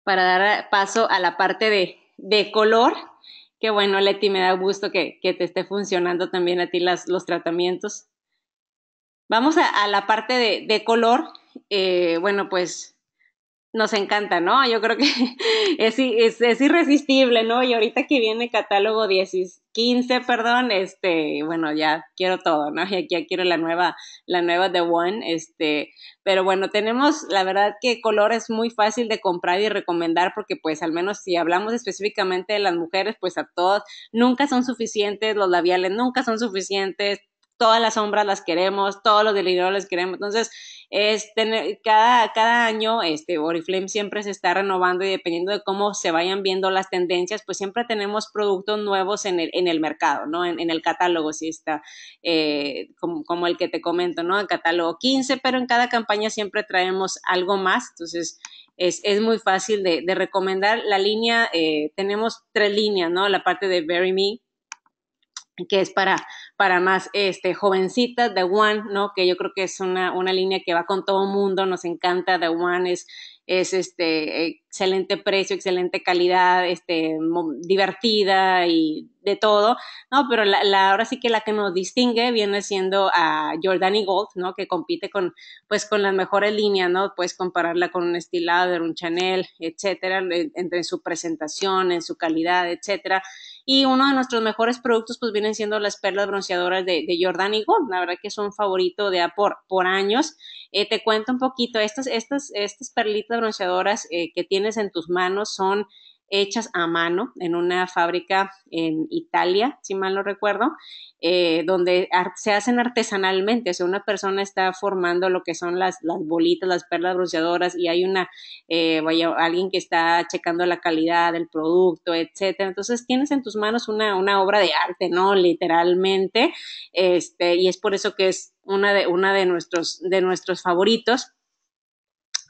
Para dar paso a la parte de, de color, que bueno, Leti, me da gusto que, que te esté funcionando también a ti las, los tratamientos. Vamos a, a la parte de, de color eh, bueno, pues nos encanta, ¿no? Yo creo que es, irresistible, ¿no? Y ahorita que viene catálogo 10, 15, perdón, este, bueno, ya quiero todo, ¿no? Y aquí ya quiero la nueva, la nueva The One, este, pero bueno, tenemos, la verdad que color es muy fácil de comprar y recomendar porque pues al menos si hablamos específicamente de las mujeres, pues a todos nunca son suficientes, los labiales nunca son suficientes, todas las sombras las queremos, todos los delineadores las queremos. Entonces, cada, año este, Oriflame siempre se está renovando y dependiendo de cómo se vayan viendo las tendencias, pues siempre tenemos productos nuevos en el, en el mercado, ¿no? En, el catálogo, si está, eh, como, el que te comento, ¿no? El catálogo 15, pero en cada campaña siempre traemos algo más, entonces... Es, es muy fácil de, recomendar. La línea, eh, tenemos tres líneas, ¿no? La parte de Very Me, que es para, para más este, jovencitas, The One, ¿no? Que yo creo que es una, una línea que va con todo mundo, nos encanta, The One es, es este, excelente precio, excelente calidad, este, divertida y de todo, ¿no? Pero la, la, ahora sí que la que nos distingue viene siendo a Jordani Gold, ¿no? Que compite con, pues, con las mejores líneas, ¿no? Puedes compararla con un Estilador, un Chanel, etcétera, entre su presentación, en su calidad, etcétera. Y uno de nuestros mejores productos pues vienen siendo las perlas bronceadoras de, de Jordan y la verdad que son favorito de por, por años. Eh, te cuento un poquito, estas, estas, estas perlitas bronceadoras eh, que tienes en tus manos son hechas a mano en una fábrica en Italia, si mal no recuerdo, eh, donde se hacen artesanalmente, o sea, una persona está formando lo que son las, las bolitas, las perlas bronceadoras, y hay una, eh, alguien que está checando la calidad del producto, etcétera. Entonces tienes en tus manos una, obra de arte, ¿no? Literalmente, este, y es por eso que es una una de nuestros, de nuestros favoritos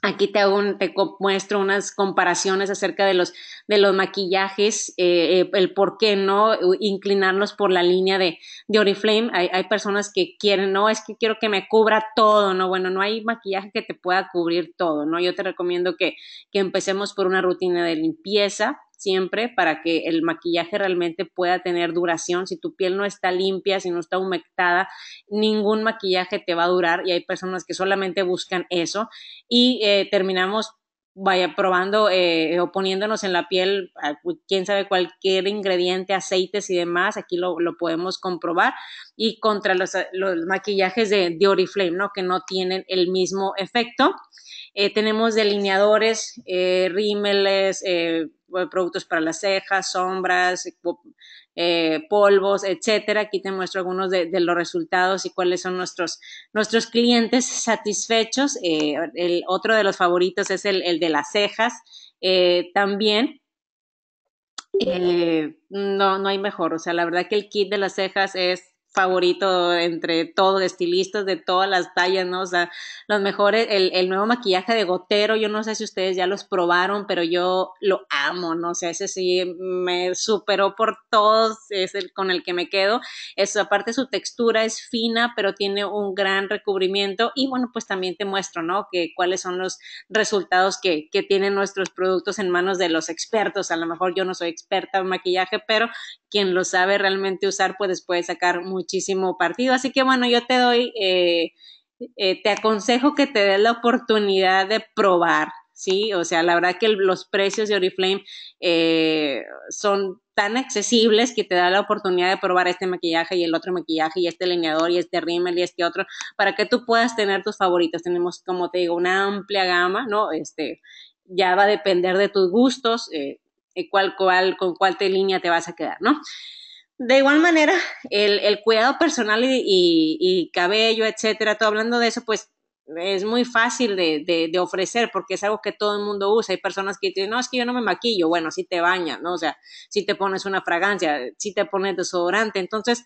Aquí te, hago te muestro unas comparaciones acerca de los, de los maquillajes, eh, eh, el por qué no inclinarnos por la línea de, de Oriflame. Hay, hay, personas que quieren, no, es que quiero que me cubra todo, ¿no? Bueno, no hay maquillaje que te pueda cubrir todo, ¿no? Yo te recomiendo que, que empecemos por una rutina de limpieza, siempre para que el maquillaje realmente pueda tener duración. Si tu piel no está limpia, si no está humectada, ningún maquillaje te va a durar y hay personas que solamente buscan eso y eh, terminamos vaya probando eh, o poniéndonos en la piel, pues, quién sabe, cualquier ingrediente, aceites y demás, aquí lo, podemos comprobar, y contra los, maquillajes de, de, ¿no? Que no tienen el mismo efecto. Eh, tenemos delineadores, eh, rímeles, productos para las cejas, sombras, eh, polvos, etcétera. Aquí te muestro algunos de, los resultados y cuáles son nuestros, nuestros clientes satisfechos. Eh, otro de los favoritos es el, de las cejas. Eh, también no, no hay mejor. O sea, la verdad que el kit de las cejas es favorito entre todos, estilistas de todas las tallas, ¿no? O sea, los mejores, el, el, nuevo maquillaje de gotero, yo no sé si ustedes ya los probaron, pero yo lo amo, ¿no? O sea, ese sí me superó por todos, es el con el que me quedo. Eso, aparte su textura es fina, pero tiene un gran recubrimiento y bueno, pues también te muestro, ¿no? Que cuáles son los resultados que, que tienen nuestros productos en manos de los expertos. A lo mejor yo no soy experta en maquillaje, pero quien lo sabe realmente usar, pues puede sacar muy muchísimo partido. Así que bueno, yo te doy, eh, eh, te aconsejo que te des la oportunidad de probar, ¿sí? O sea, la verdad que los precios de Oriflame eh, son tan accesibles que te da la oportunidad de probar este maquillaje y el otro maquillaje y este leñador, y este rímel y este otro para que tú puedas tener tus favoritos. Tenemos, como te digo, una amplia gama, ¿no? Este, ya va a depender de tus gustos, cuál, cuál, con cuál línea te vas a quedar, ¿no? De igual manera, el, el cuidado personal y, y, cabello, etcétera, todo hablando de eso, pues es muy fácil de, de, ofrecer porque es algo que todo el mundo usa. Hay personas que dicen, no, es que yo no me maquillo. Bueno, si sí te bañas, ¿no? O sea, si te pones una fragancia, si te pones desodorante. Entonces,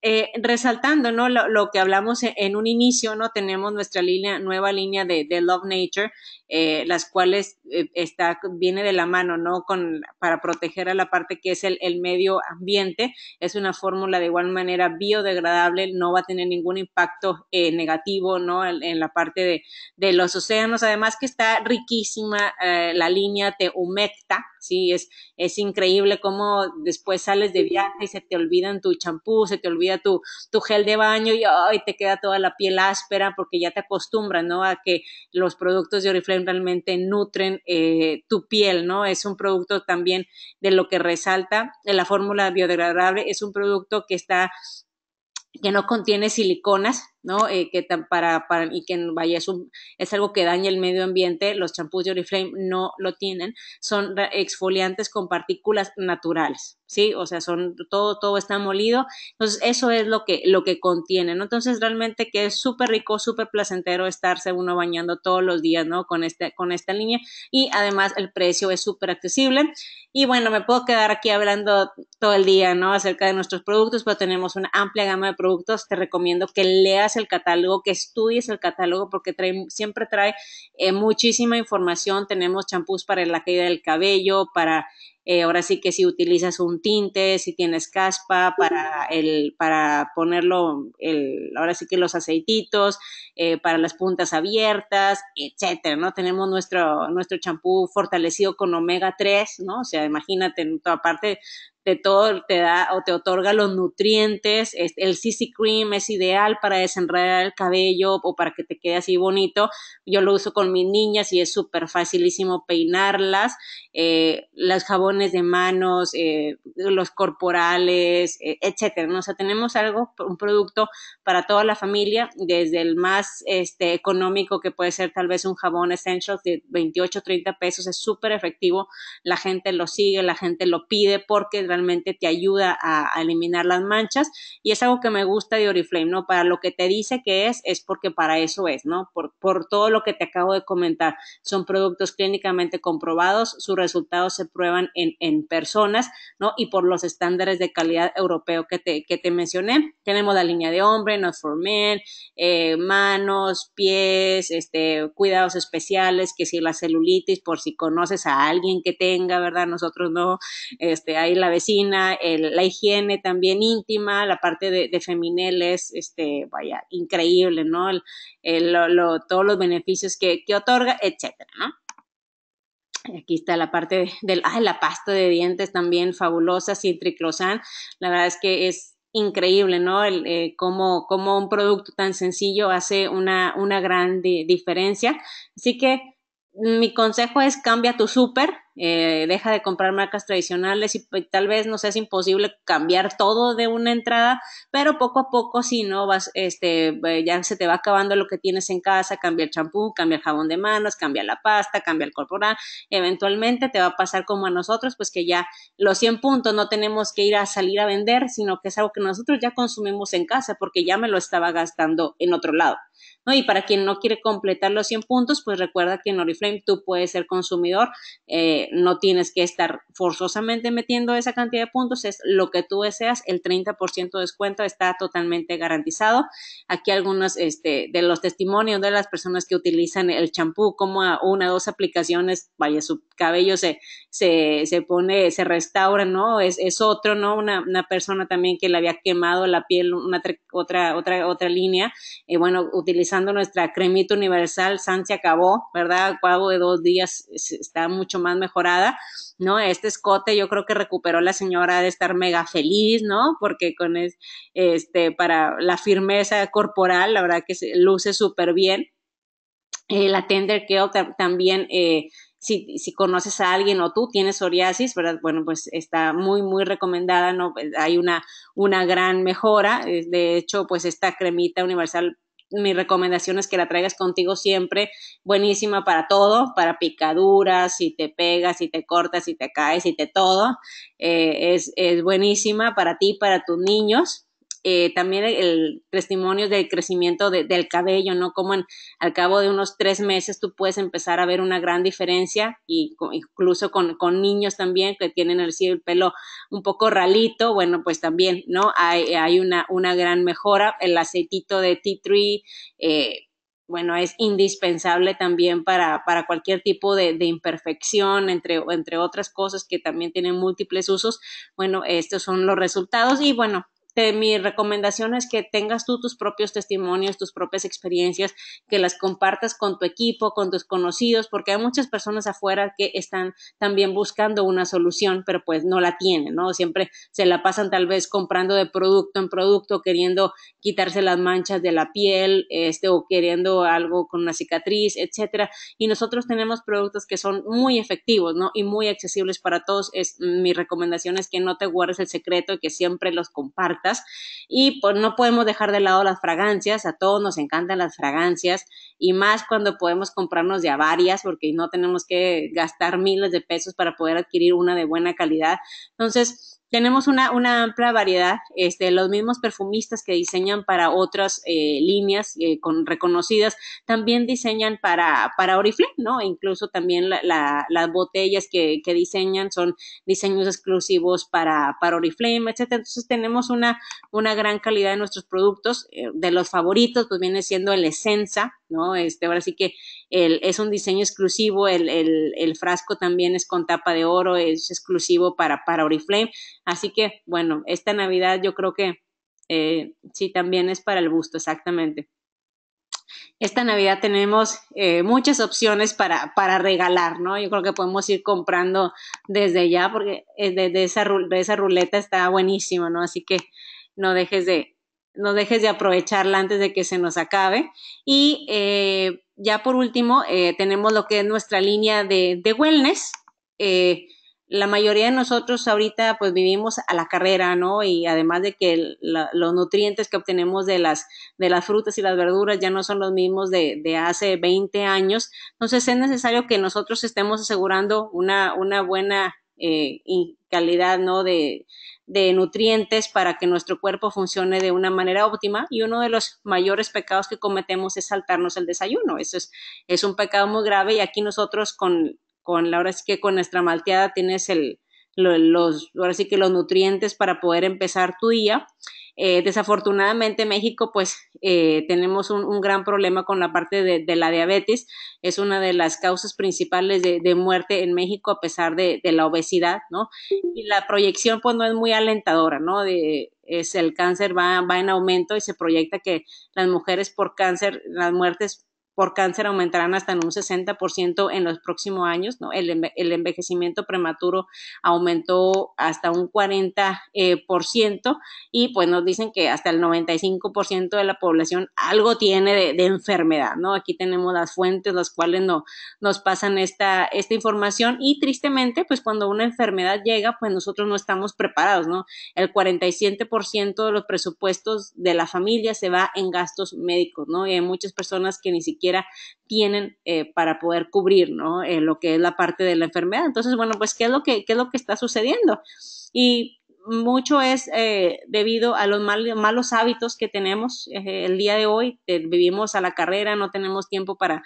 eh, resaltando ¿no? Lo, que hablamos e-, en un inicio, ¿no? tenemos nuestra línea, nueva línea de, Love Nature, eh, las cuales eh, está, viene de la mano ¿no? Con, para proteger a la parte que es el, medio ambiente. Es una fórmula de igual manera biodegradable, no va a tener ningún impacto negativo ¿no? en, la parte de, los océanos. Además que está riquísima la línea, te humecta. Sí, es, es increíble cómo después sales de viaje y se te olvidan tu champú, se te olvida tu, gel de baño y te queda toda la piel áspera porque ya te acostumbras, A que los productos de Oriflame realmente nutren eh, tu piel, ¿no? Es un producto también de lo que resalta la fórmula biodegradable, es un producto que está que no contiene siliconas, eh, que para, y que vaya, es, algo que daña el medio ambiente, los champús de Oriflame no lo tienen, son exfoliantes con partículas naturales, ¿sí? O sea, son, todo, todo está molido, entonces eso es lo que, lo que contiene, Entonces realmente que es súper rico, súper placentero estarse uno bañando todos los días, ¿no? Con, este, con esta línea y además el precio es súper accesible y bueno, me puedo quedar aquí hablando todo el día, ¿no? Acerca de nuestros productos, pero tenemos una amplia gama de productos, te recomiendo que leas el catálogo, que estudies el catálogo porque trae, siempre trae eh, muchísima información. Tenemos champús para la caída del cabello, para eh, ahora sí que si utilizas un tinte, si tienes caspa para, el, para ponerlo, el, ahora sí que los aceititos, eh, para las puntas abiertas, etcétera, ¿no? Tenemos nuestro, nuestro champú fortalecido con omega 3, ¿no? O sea, imagínate, en toda parte de todo te da o te otorga los nutrientes. El CC Cream es ideal para desenredar el cabello o para que te quede así bonito. Yo lo uso con mis niñas y es súper facilísimo peinarlas. Eh, las jabones de manos, eh, los corporales, eh, etcétera. ¿no? O sea, tenemos algo, un producto para toda la familia, desde el más este, económico que puede ser tal vez un jabón essential de 28, 30 pesos, es súper efectivo, la gente lo sigue, la gente lo pide porque realmente te ayuda a, a eliminar las manchas y es algo que me gusta de Oriflame, ¿no? Para lo que te dice que es, es porque para eso es, ¿no? Por, por todo lo que te acabo de comentar. Son productos clínicamente comprobados, sus resultados se prueban en en, personas, ¿no? Y por los estándares de calidad europeo que te, que te mencioné. Tenemos la línea de hombre, Not for Men, eh, manos, pies, este, cuidados especiales, que si la celulitis, por si conoces a alguien que tenga, ¿verdad? Nosotros no, este, ahí la vecina, la higiene también íntima, la parte de, de es, este, vaya, increíble, ¿no? todos los beneficios que, que otorga, etcétera, ¿no? Aquí está la parte de la pasta de dientes también fabulosa, sin triclosan. La verdad es que es increíble, ¿no? El, eh, cómo, cómo, un producto tan sencillo hace una, una gran diferencia. Así que mm, mi consejo es cambia tu súper eh, deja de comprar marcas tradicionales y pues, tal vez no sea imposible cambiar todo de una entrada, pero poco a poco si no vas, este, ya se te va acabando lo que tienes en casa, cambia el champú, cambia el jabón de manos, cambia la pasta, cambia el corporal, eventualmente te va a pasar como a nosotros, pues que ya los 100 puntos no tenemos que ir a salir a vender, sino que es algo que nosotros ya consumimos en casa porque ya me lo estaba gastando en otro lado. ¿no? Y para quien no quiere completar los 100 puntos, pues recuerda que en Oriflame tú puedes ser consumidor eh, no tienes que estar forzosamente metiendo esa cantidad de puntos, es lo que tú deseas, el 30% de descuento está totalmente garantizado. Aquí algunos este, de los testimonios de las personas que utilizan el champú como a una o dos aplicaciones, vaya, su cabello se, pone, se restaura, ¿no? Es, otro, ¿no? Una, una, persona también que le había quemado la piel, otra, línea, y bueno, utilizando nuestra cremita universal, San se acabó, ¿verdad? Al de dos días está mucho más mejorada, ¿no? Este escote yo creo que recuperó la señora de estar mega feliz, ¿no? Porque con es, este, para la firmeza corporal, la verdad que luce súper bien. Eh, la Tender Keo también, eh, si, conoces a alguien o tú tienes psoriasis, ¿verdad? Bueno, pues está muy, muy recomendada, ¿no? Pues hay una, una gran mejora. Eh, de hecho, pues esta cremita universal mi recomendación es que la traigas contigo siempre, buenísima para todo, para picaduras, si te pegas, si te cortas, si te caes, si te todo, eh, es, es buenísima para ti, para tus niños eh, también el, testimonio del crecimiento de, del cabello, ¿no? Como al cabo de unos tres meses tú puedes empezar a ver una gran diferencia, y incluso con, niños también que tienen el, el, pelo un poco ralito, bueno, pues también, ¿no? Hay, una, una gran mejora, el aceitito de tea tree, eh, bueno, es indispensable también para, para cualquier tipo de, de, imperfección, entre, entre otras cosas que también tienen múltiples usos. Bueno, estos son los resultados y bueno, este, mi recomendación es que tengas tú tus propios testimonios, tus propias experiencias, que las compartas con tu equipo, con tus conocidos, porque hay muchas personas afuera que están también buscando una solución, pero pues no la tienen, ¿no? Siempre se la pasan tal vez comprando de producto en producto, queriendo quitarse las manchas de la piel, este, o queriendo algo con una cicatriz, etcétera. Y nosotros tenemos productos que son muy efectivos, ¿no? Y muy accesibles para todos. Es, mi recomendación es que no te guardes el secreto y que siempre los compartas y pues no podemos dejar de lado las fragancias, a todos nos encantan las fragancias y más cuando podemos comprarnos ya varias porque no tenemos que gastar miles de pesos para poder adquirir una de buena calidad. Entonces, tenemos una, una amplia variedad, este, los mismos perfumistas que diseñan para otras eh, líneas eh, con, reconocidas, también diseñan para, para Oriflame, ¿no? incluso también la, la, las botellas que, que, diseñan son diseños exclusivos para, para Oriflame, etc. Entonces tenemos una, una gran calidad de nuestros productos, eh, de los favoritos, pues viene siendo el Essenza, ¿no? Este, ahora sí que el, es un diseño exclusivo, el, el, el, frasco también es con tapa de oro, es exclusivo para, para Oriflame. Así que, bueno, esta Navidad yo creo que eh, sí también es para el busto exactamente. Esta Navidad tenemos eh, muchas opciones para, para, regalar, ¿no? Yo creo que podemos ir comprando desde ya, porque eh, de, esa, de esa ruleta está buenísimo, ¿no? Así que no dejes de, no dejes de aprovecharla antes de que se nos acabe. Y eh, ya por último, eh, tenemos lo que es nuestra línea de, wellness. Eh, la mayoría de nosotros ahorita pues vivimos a la carrera, ¿no? Y además de que los nutrientes que obtenemos de las, de las frutas y las verduras ya no son los mismos de, hace 20 años, entonces es necesario que nosotros estemos asegurando una, buena calidad, ¿no? De, de nutrientes para que nuestro cuerpo funcione de una manera óptima y uno de los mayores pecados que cometemos es saltarnos el desayuno. Eso es, es un pecado muy grave y aquí nosotros con, con la hora sí que con nuestra malteada tienes el, los, ahora sí que los nutrientes para poder empezar tu día eh, desafortunadamente México pues eh, tenemos un, gran problema con la parte de, la diabetes, es una de las causas principales de, muerte en México a pesar de, la obesidad, ¿no? Y la proyección pues no es muy alentadora, ¿no? es el cáncer va en aumento y se proyecta que las mujeres por cáncer, las muertes por cáncer aumentarán hasta en un 60% en los próximos años, ¿no? El, envejecimiento prematuro aumentó hasta un 40%, eh, y pues nos dicen que hasta el 95% de la población algo tiene de, enfermedad, ¿no? Aquí tenemos las fuentes, las cuales nos pasan esta, esta información y tristemente, pues cuando una enfermedad llega, pues nosotros no estamos preparados, ¿no? El 47% de los presupuestos de la familia se va en gastos médicos, ¿no? Y hay muchas personas que ni siquiera tienen eh, para poder cubrir, ¿no? Eh, lo que es la parte de la enfermedad. Entonces, bueno, pues, ¿qué es lo que, qué es lo que está sucediendo? Y mucho es eh, debido a los malos hábitos que tenemos eh, el día de hoy. Eh, vivimos a la carrera, no tenemos tiempo para,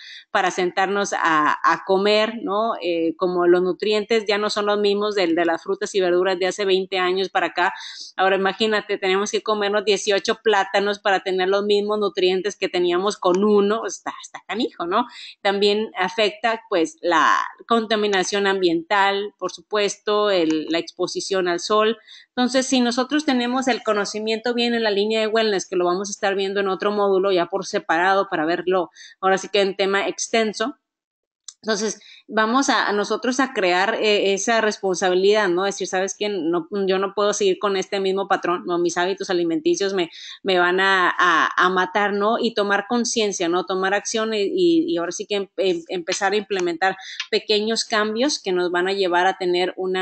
sentarnos a, comer, ¿no? como los nutrientes ya no son los mismos del, de las frutas y verduras de hace 20 años para acá. Ahora imagínate, tenemos que comernos 18 plátanos para tener los mismos nutrientes que teníamos con uno. Está, está canijo, ¿no? También afecta pues la contaminación ambiental, por supuesto, la exposición al sol entonces, si nosotros tenemos el conocimiento bien en la línea de wellness, que lo vamos a estar viendo en otro módulo ya por separado para verlo ahora sí que en tema extenso, entonces, vamos a, nosotros a crear eh, esa responsabilidad, ¿no? Decir, ¿sabes qué? No, yo no puedo seguir con este mismo patrón, ¿no? Mis hábitos alimenticios me, me van a, matar, ¿no? Y tomar conciencia, ¿no? Tomar acción y, ahora sí que em, em, empezar a implementar pequeños cambios que nos van a llevar a tener un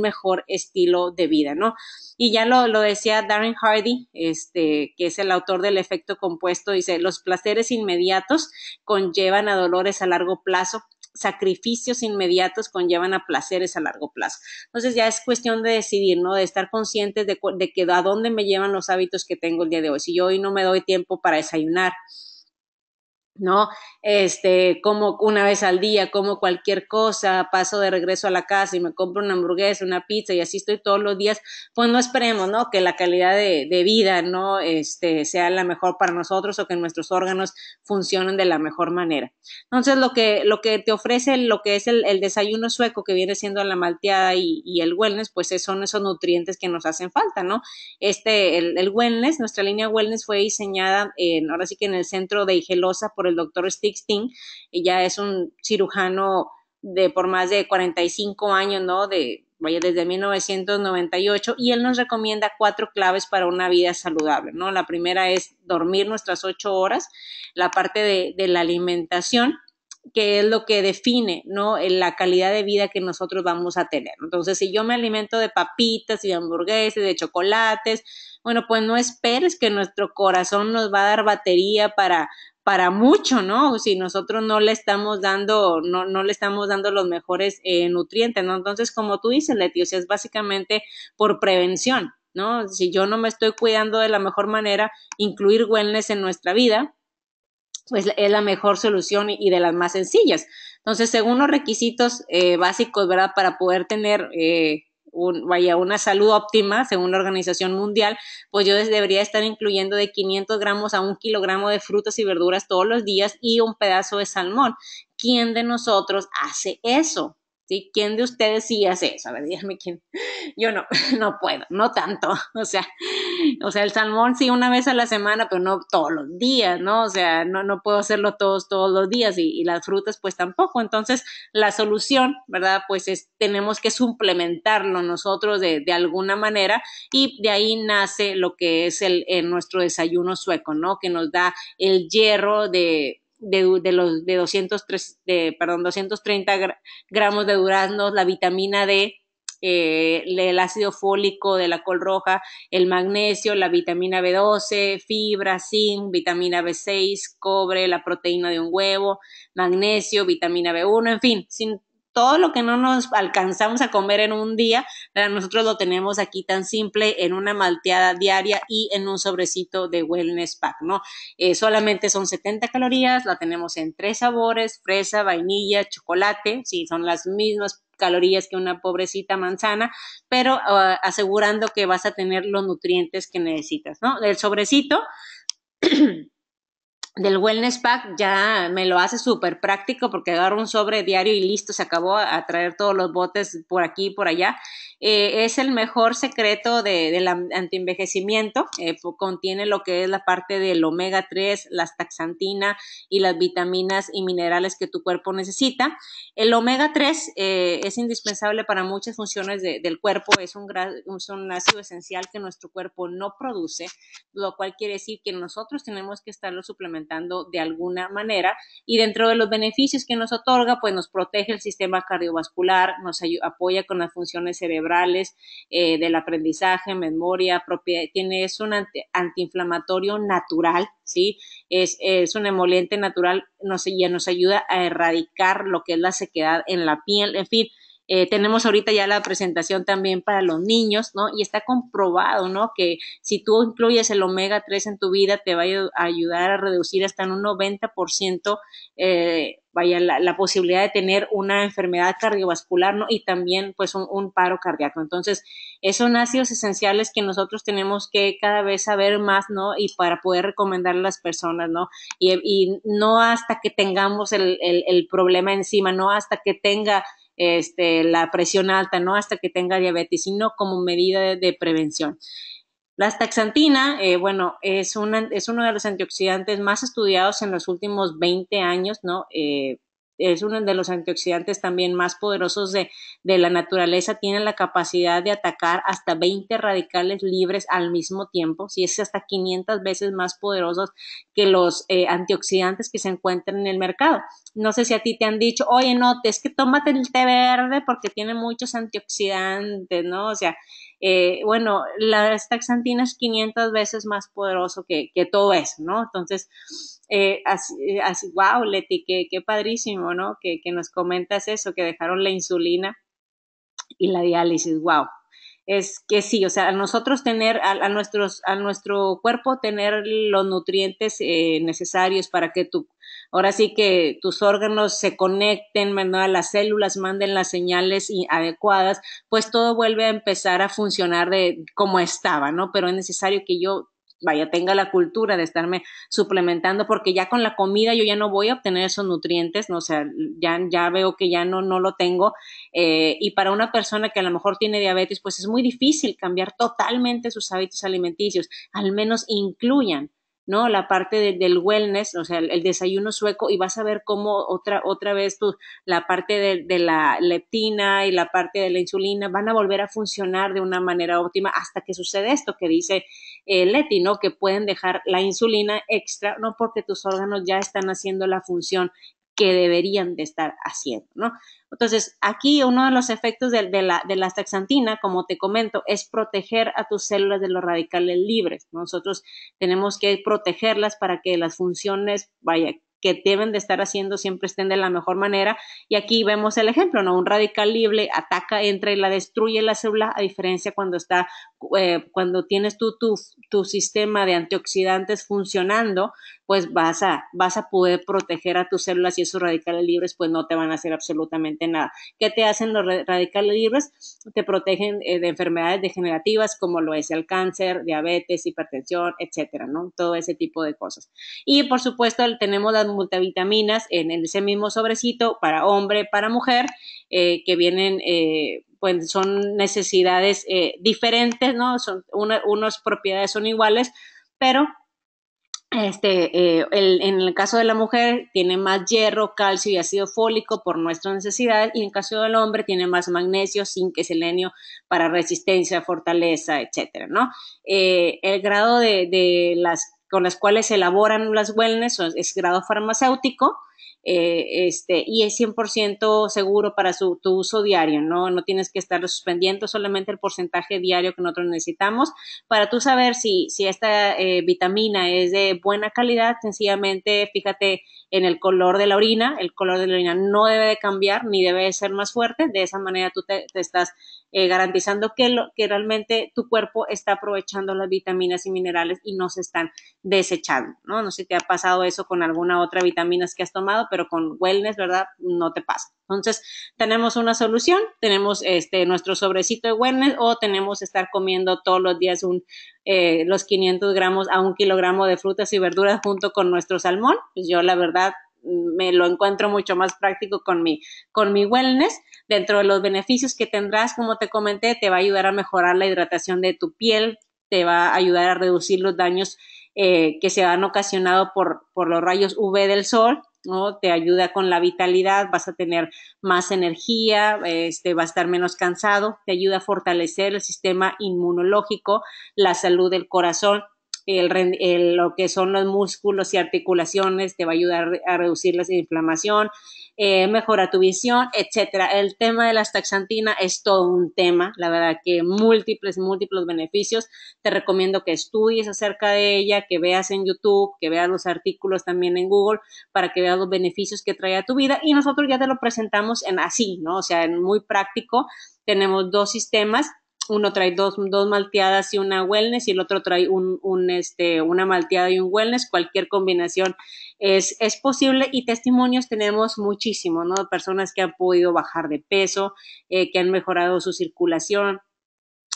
mejor estilo de vida, ¿no? Y ya lo, lo decía Darren Hardy, este, que es el autor del efecto compuesto, dice, los placeres inmediatos conllevan a dolores a largo plazo sacrificios inmediatos conllevan a placeres a largo plazo. Entonces ya es cuestión de decidir, ¿no? De estar conscientes de, de que a dónde me llevan los hábitos que tengo el día de hoy. Si yo hoy no me doy tiempo para desayunar, ¿no? Este, como una vez al día, como cualquier cosa, paso de regreso a la casa y me compro una hamburguesa, una pizza y así estoy todos los días, pues no esperemos, ¿no? Que la calidad de, vida, ¿no? Este, sea la mejor para nosotros o que nuestros órganos funcionen de la mejor manera. Entonces, lo que, lo que te ofrece lo que es el, desayuno sueco, que viene siendo la malteada y, el wellness, pues son esos nutrientes que nos hacen falta, ¿no? Este, el, el wellness, nuestra línea wellness fue diseñada en, ahora sí que en el centro de Igelosa, por el doctor Stickstein, ya es un cirujano de por más de 45 años, ¿no? De, vaya, desde 1998, y él nos recomienda cuatro claves para una vida saludable, ¿no? La primera es dormir nuestras ocho horas, la parte de, la alimentación, que es lo que define, ¿no? La calidad de vida que nosotros vamos a tener. Entonces, si yo me alimento de papitas y de hamburguesas, de chocolates, bueno, pues no esperes que nuestro corazón nos va a dar batería para para mucho, ¿no? Si nosotros no le estamos dando, no, no le estamos dando los mejores eh, nutrientes, ¿no? Entonces, como tú dices, Leti, o es básicamente por prevención, ¿no? Si yo no me estoy cuidando de la mejor manera, incluir wellness en nuestra vida, pues es la mejor solución y de las más sencillas. Entonces, según los requisitos eh, básicos, ¿verdad? Para poder tener eh, vaya, una salud óptima, según la Organización Mundial, pues yo debería estar incluyendo de 500 gramos a un kilogramo de frutas y verduras todos los días y un pedazo de salmón. ¿Quién de nosotros hace eso? ¿Sí? ¿Quién de ustedes sí hace eso? A ver, díganme quién. Yo no, no puedo, no tanto. O sea, o sea, el salmón sí una vez a la semana, pero no todos los días, ¿no? O sea, no, no puedo hacerlo todos, todos los días y, las frutas pues tampoco. Entonces, la solución, ¿verdad? Pues es, tenemos que suplementarlo nosotros de, de alguna manera y de ahí nace lo que es el, nuestro desayuno sueco, ¿no? Que nos da el hierro de de, de, los de 203 de perdón 230 gramos de duraznos la vitamina D eh, el ácido fólico de la col roja, el magnesio, la vitamina B12, fibra, zinc, vitamina B6, cobre, la proteína de un huevo, magnesio, vitamina B1, en fin, sin todo lo que no nos alcanzamos a comer en un día, nosotros lo tenemos aquí tan simple en una malteada diaria y en un sobrecito de wellness pack, ¿no? Eh, solamente son 70 calorías, la tenemos en tres sabores, fresa, vainilla, chocolate, sí, son las mismas calorías que una pobrecita manzana, pero ah, asegurando que vas a tener los nutrientes que necesitas, ¿no? El sobrecito del wellness pack ya me lo hace súper práctico porque agarro un sobre diario y listo, se acabó a traer todos los botes por aquí y por allá. Eh, es el mejor secreto del antienvejecimiento, envejecimiento eh, contiene lo que es la parte del omega 3, las taxantina y las vitaminas y minerales que tu cuerpo necesita. El omega 3 eh, es indispensable para muchas funciones del cuerpo, es un, es un ácido esencial que nuestro cuerpo no produce, lo cual quiere decir que nosotros tenemos que estarlo suplementando de alguna manera. Y dentro de los beneficios que nos otorga, pues nos protege el sistema cardiovascular, nos apoya con las funciones cerebrales, eh, del aprendizaje, memoria, propiedad, tiene, es un antiinflamatorio natural, ¿sí? Es, es un emoliente natural, nos, nos ayuda a erradicar lo que es la sequedad en la piel, en fin, eh, tenemos ahorita ya la presentación también para los niños, ¿no? Y está comprobado, ¿no? Que si tú incluyes el omega 3 en tu vida, te va a ayudar a reducir hasta en un 90%, eh, vaya, la, posibilidad de tener una enfermedad cardiovascular, ¿no? Y también, pues, un, paro cardíaco. Entonces, son ácidos esenciales que nosotros tenemos que cada vez saber más, ¿no? Y para poder recomendar a las personas, ¿no? Y, no hasta que tengamos el problema encima, no hasta que tenga este, la presión alta, ¿no? Hasta que tenga diabetes, sino como medida de, prevención. La taxantina, eh, bueno, es, una, es uno de los antioxidantes más estudiados en los últimos 20 años, ¿no? Eh, es uno de los antioxidantes también más poderosos de, la naturaleza, tiene la capacidad de atacar hasta 20 radicales libres al mismo tiempo, si es hasta 500 veces más poderosos que los eh, antioxidantes que se encuentran en el mercado. No sé si a ti te han dicho, oye, no, es que tómate el té verde porque tiene muchos antioxidantes, ¿no? O sea, eh, bueno, la taxantina es 500 veces más poderoso que, todo eso, ¿no? Entonces, eh, así, wow, eh, Leti, qué, padrísimo, ¿no? Que, nos comentas eso, que dejaron la insulina y la diálisis, wow. Es que sí, o sea, a nosotros tener, a, nuestros, a nuestro cuerpo tener los nutrientes necesarios para que tu ahora sí que tus órganos se conecten, ¿verdad? Las células manden las señales adecuadas, pues todo vuelve a empezar a funcionar de como estaba, ¿no? Pero es necesario que yo vaya, tenga la cultura de estarme suplementando, porque ya con la comida yo ya no voy a obtener esos nutrientes, ¿no? o sea, ya, veo que ya no, no lo tengo. Eh, y para una persona que a lo mejor tiene diabetes, pues es muy difícil cambiar totalmente sus hábitos alimenticios, al menos incluyan ¿no? La parte del wellness, o sea, el, desayuno sueco y vas a ver cómo otra, otra vez tu, la parte de, la leptina y la parte de la insulina van a volver a funcionar de una manera óptima hasta que sucede esto que dice eh, Leti, ¿no? Que pueden dejar la insulina extra, no porque tus órganos ya están haciendo la función que deberían de estar haciendo, ¿no? Entonces, aquí uno de los efectos de, la, de la taxantina, como te comento, es proteger a tus células de los radicales libres. Nosotros tenemos que protegerlas para que las funciones, vaya, que deben de estar haciendo siempre estén de la mejor manera. Y aquí vemos el ejemplo, ¿no? Un radical libre ataca, entra y la destruye la célula, a diferencia cuando está eh, cuando tienes tú tu, sistema de antioxidantes funcionando, pues vas a, poder proteger a tus células y esos radicales libres pues no te van a hacer absolutamente nada. ¿Qué te hacen los radicales libres? Te protegen eh, de enfermedades degenerativas como lo es el cáncer, diabetes, hipertensión, etcétera, ¿no? Todo ese tipo de cosas. Y por supuesto tenemos las multivitaminas en ese mismo sobrecito para hombre, para mujer, eh, que vienen pues son necesidades eh, diferentes, ¿no? Son unas propiedades son iguales, pero este, eh, en el caso de la mujer tiene más hierro, calcio y ácido fólico por nuestras necesidades y en el caso del hombre tiene más magnesio, zinc selenio para resistencia, fortaleza, etcétera, ¿no? Eh, el grado de, las con las cuales se elaboran las wellness es grado farmacéutico, eh, este, y es 100% seguro para su, tu uso diario, ¿no? No tienes que estar suspendiendo, solamente el porcentaje diario que nosotros necesitamos. Para tú saber si, si esta eh, vitamina es de buena calidad, sencillamente fíjate en el color de la orina, el color de la orina no debe de cambiar ni debe de ser más fuerte, de esa manera tú te estás eh, garantizando que, que realmente tu cuerpo está aprovechando las vitaminas y minerales y no se están desechando, ¿no? No sé si te ha pasado eso con alguna otra vitamina que has tomado, pero con wellness, ¿verdad? No te pasa. Entonces, tenemos una solución, tenemos este, nuestro sobrecito de wellness o tenemos estar comiendo todos los días un, eh, los 500 gramos a un kilogramo de frutas y verduras junto con nuestro salmón. Pues yo, la verdad, me lo encuentro mucho más práctico con mi, con mi wellness. Dentro de los beneficios que tendrás, como te comenté, te va a ayudar a mejorar la hidratación de tu piel, te va a ayudar a reducir los daños eh, que se han ocasionado por, por los rayos UV del sol, ¿no? Te ayuda con la vitalidad, vas a tener más energía, este, vas a estar menos cansado, te ayuda a fortalecer el sistema inmunológico, la salud del corazón, lo que son los músculos y articulaciones, te va a ayudar a reducir la inflamación, eh, mejora tu visión, etcétera. El tema de la astaxantina es todo un tema, la verdad que múltiples, múltiples beneficios. Te recomiendo que estudies acerca de ella, que veas en YouTube, que veas los artículos también en Google para que veas los beneficios que trae a tu vida y nosotros ya te lo presentamos en así, ¿no? O sea, en muy práctico. Tenemos dos sistemas uno trae dos, malteadas y una wellness y el otro trae un, este, una malteada y un wellness, cualquier combinación es, posible y testimonios tenemos muchísimo ¿no? Personas que han podido bajar de peso, eh, que han mejorado su circulación,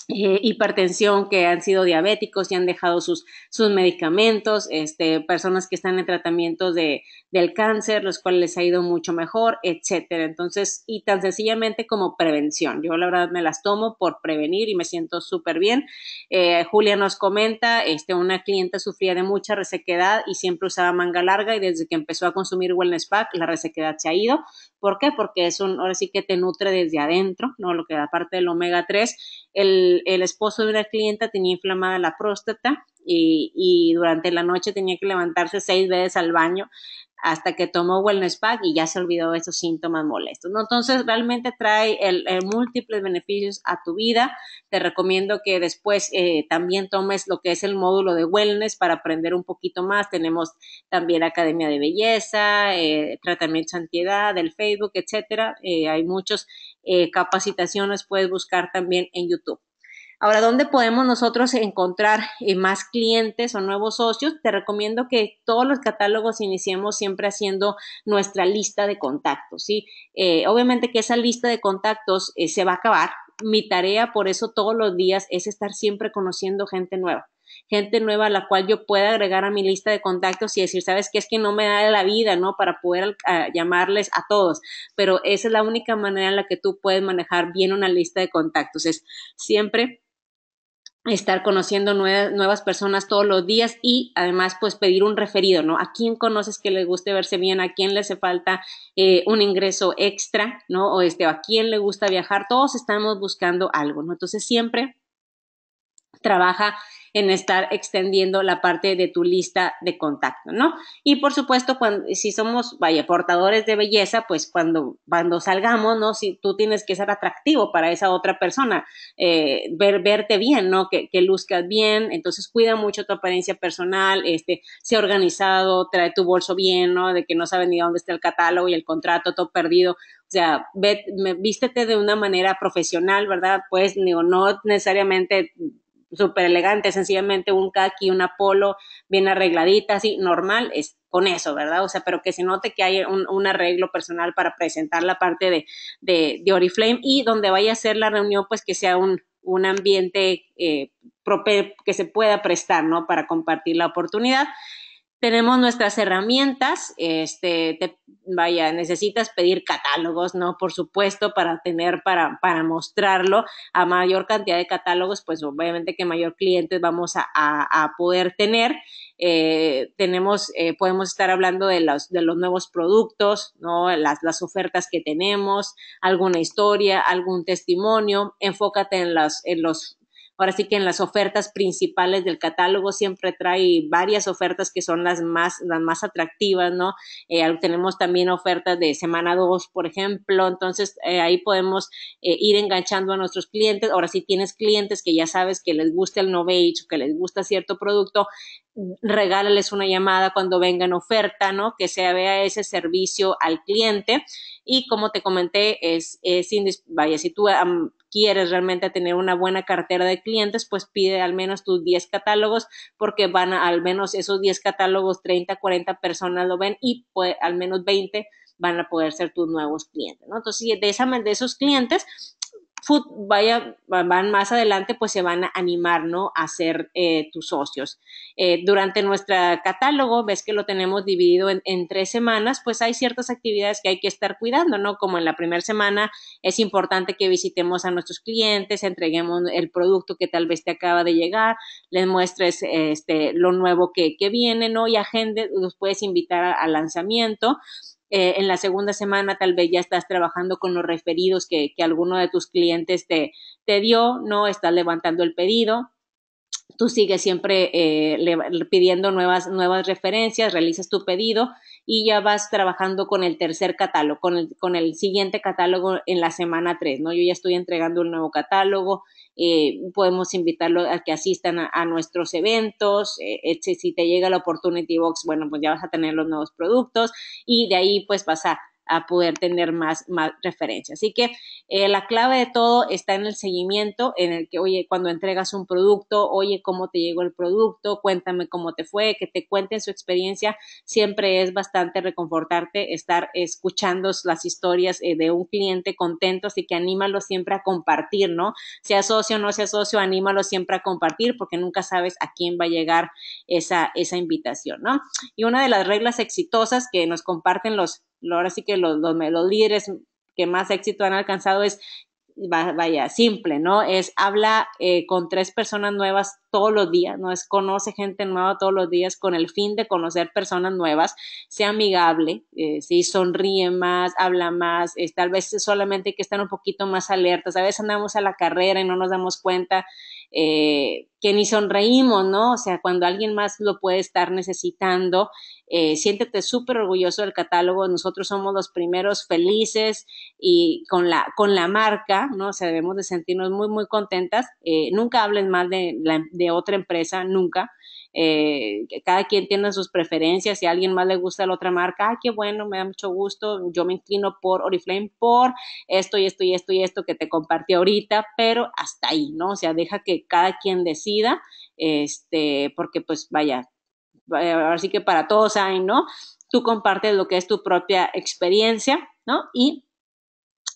eh, hipertensión, que han sido diabéticos y han dejado sus, medicamentos, este, personas que están en tratamientos de, del cáncer, los cuales les ha ido mucho mejor, etcétera. Entonces, y tan sencillamente como prevención. Yo la verdad me las tomo por prevenir y me siento súper bien. Eh, Julia nos comenta, este, una clienta sufría de mucha resequedad y siempre usaba manga larga y desde que empezó a consumir Wellness Pack, la resequedad se ha ido. ¿Por qué? Porque es un, ahora sí que te nutre desde adentro, ¿no? Lo que da parte del omega 3, el, el esposo de una clienta tenía inflamada la próstata, y, durante la noche tenía que levantarse seis veces al baño hasta que tomó Wellness Pack y ya se olvidó de esos síntomas molestos. ¿no? Entonces, realmente trae eh, múltiples beneficios a tu vida. Te recomiendo que después eh, también tomes lo que es el módulo de Wellness para aprender un poquito más. Tenemos también Academia de Belleza, eh, Tratamiento de Antiedad, el Facebook, etcétera. hay muchas capacitaciones, puedes buscar también en YouTube. Ahora, ¿dónde podemos nosotros encontrar eh, más clientes o nuevos socios? Te recomiendo que todos los catálogos iniciemos siempre haciendo nuestra lista de contactos, ¿sí? Eh, obviamente que esa lista de contactos eh, se va a acabar. Mi tarea, por eso todos los días, es estar siempre conociendo gente nueva gente nueva a la cual yo pueda agregar a mi lista de contactos y decir, sabes qué? es que no me da la vida, ¿no? Para poder ah, llamarles a todos, pero esa es la única manera en la que tú puedes manejar bien una lista de contactos, es siempre estar conociendo nuevas, personas todos los días y además pues pedir un referido, ¿no? A quién conoces que le guste verse bien, a quién le hace falta eh, un ingreso extra, ¿no? O este, a quién le gusta viajar, todos estamos buscando algo, ¿no? Entonces siempre trabaja en estar extendiendo la parte de tu lista de contacto, ¿no? Y por supuesto, si somos, vaya, portadores de belleza, pues cuando, salgamos, ¿no? Si tú tienes que ser atractivo para esa otra persona, eh, verte bien, ¿no? Que, luzcas bien, entonces cuida mucho tu apariencia personal, este, sea organizado, trae tu bolso bien, ¿no? De que no sabes ni dónde está el catálogo y el contrato, todo perdido. O sea, vístete de una manera profesional, ¿verdad? Pues, digo, no necesariamente súper elegante, sencillamente un kaki, una polo bien arregladita, así, normal, es con eso, ¿verdad? O sea, pero que se note que hay un, arreglo personal para presentar la parte de, de, de, Oriflame y donde vaya a ser la reunión, pues que sea un, un ambiente eh, que se pueda prestar, ¿no? Para compartir la oportunidad tenemos nuestras herramientas, este, vaya, necesitas pedir catálogos, ¿no? Por supuesto, para tener, para, mostrarlo a mayor cantidad de catálogos, pues obviamente que mayor clientes vamos a, poder tener. Eh, tenemos, eh, podemos estar hablando de los, nuevos productos, ¿no? Las, ofertas que tenemos, alguna historia, algún testimonio, enfócate en, las, en los Ahora sí que en las ofertas principales del catálogo siempre trae varias ofertas que son las más, las más atractivas, ¿no? Eh, tenemos también ofertas de semana 2, por ejemplo, entonces eh, ahí podemos eh, ir enganchando a nuestros clientes. Ahora, si tienes clientes que ya sabes que les gusta el Novage o que les gusta cierto producto, regálales una llamada cuando vengan oferta, ¿no? Que se vea ese servicio al cliente. Y como te comenté, es, es vaya, si tú quieres realmente tener una buena cartera de clientes, pues pide al menos tus 10 catálogos porque van a, al menos esos 10 catálogos, 30, 40 personas lo ven y pues, al menos 20 van a poder ser tus nuevos clientes, ¿no? Entonces, de, esa, de esos clientes, vaya, van más adelante, pues se van a animar, ¿no? A ser eh, tus socios. Eh, durante nuestro catálogo, ves que lo tenemos dividido en, tres semanas, pues hay ciertas actividades que hay que estar cuidando, ¿no? Como en la primera semana es importante que visitemos a nuestros clientes, entreguemos el producto que tal vez te acaba de llegar, les muestres este, lo nuevo que, que viene, ¿no? Y agende, los puedes invitar al lanzamiento. Eh, en la segunda semana tal vez ya estás trabajando con los referidos que, alguno de tus clientes te, te dio, ¿no? Estás levantando el pedido, tú sigues siempre eh, pidiendo nuevas, nuevas referencias, realizas tu pedido y ya vas trabajando con el tercer catálogo, con el, siguiente catálogo en la semana 3, ¿no? Yo ya estoy entregando el nuevo catálogo, eh, podemos invitarlos a que asistan a, nuestros eventos, eh, eh si te llega la Opportunity Box, bueno, pues ya vas a tener los nuevos productos y de ahí pues vas a a poder tener más, más referencias. Así que eh, la clave de todo está en el seguimiento, en el que, oye, cuando entregas un producto, oye, cómo te llegó el producto, cuéntame cómo te fue, que te cuenten su experiencia, siempre es bastante reconfortarte estar escuchando las historias eh, de un cliente contento, así que anímalo siempre a compartir, ¿no? Sea socio o no sea socio, anímalo siempre a compartir porque nunca sabes a quién va a llegar esa, esa invitación, ¿no? Y una de las reglas exitosas que nos comparten los ahora sí que los, los, líderes que más éxito han alcanzado es vaya, simple, ¿no? Es habla eh, con tres personas nuevas todos los días, ¿no? Es conoce gente nueva todos los días con el fin de conocer personas nuevas, sea amigable, eh, ¿sí? Sonríe más, habla más, tal vez solamente hay que estar un poquito más alertas, a veces andamos a la carrera y no nos damos cuenta eh, que ni sonreímos, ¿no? O sea, cuando alguien más lo puede estar necesitando, eh, siéntete súper orgulloso del catálogo, nosotros somos los primeros felices y con la, con la marca, ¿no? O sea, debemos de sentirnos muy, muy contentas. Eh, nunca hablen mal de, otra empresa, nunca. Eh, cada quien tiene sus preferencias, si a alguien más le gusta la otra marca, ¡ay, qué bueno, me da mucho gusto, yo me inclino por Oriflame por esto y esto y esto y esto que te compartí ahorita, pero hasta ahí, ¿no? O sea, deja que cada quien decida, este, porque pues vaya, eh, así que para todos hay, ¿no? Tú compartes lo que es tu propia experiencia, ¿no? Y,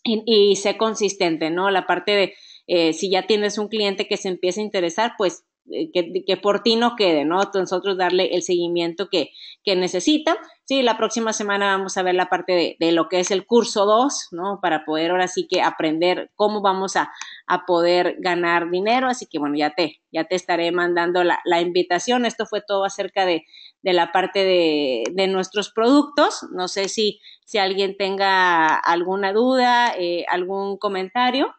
y, y sé consistente, ¿no? La parte de eh, si ya tienes un cliente que se empieza a interesar, pues eh, que, por ti no quede, ¿no? Nosotros darle el seguimiento que, que necesita. Sí, la próxima semana vamos a ver la parte de, de lo que es el curso 2, ¿no? Para poder ahora sí que aprender cómo vamos a, poder ganar dinero. Así que bueno, ya te, ya te estaré mandando la, la invitación. Esto fue todo acerca de, la parte de, de, nuestros productos. No sé si, si alguien tenga alguna duda, eh, algún comentario.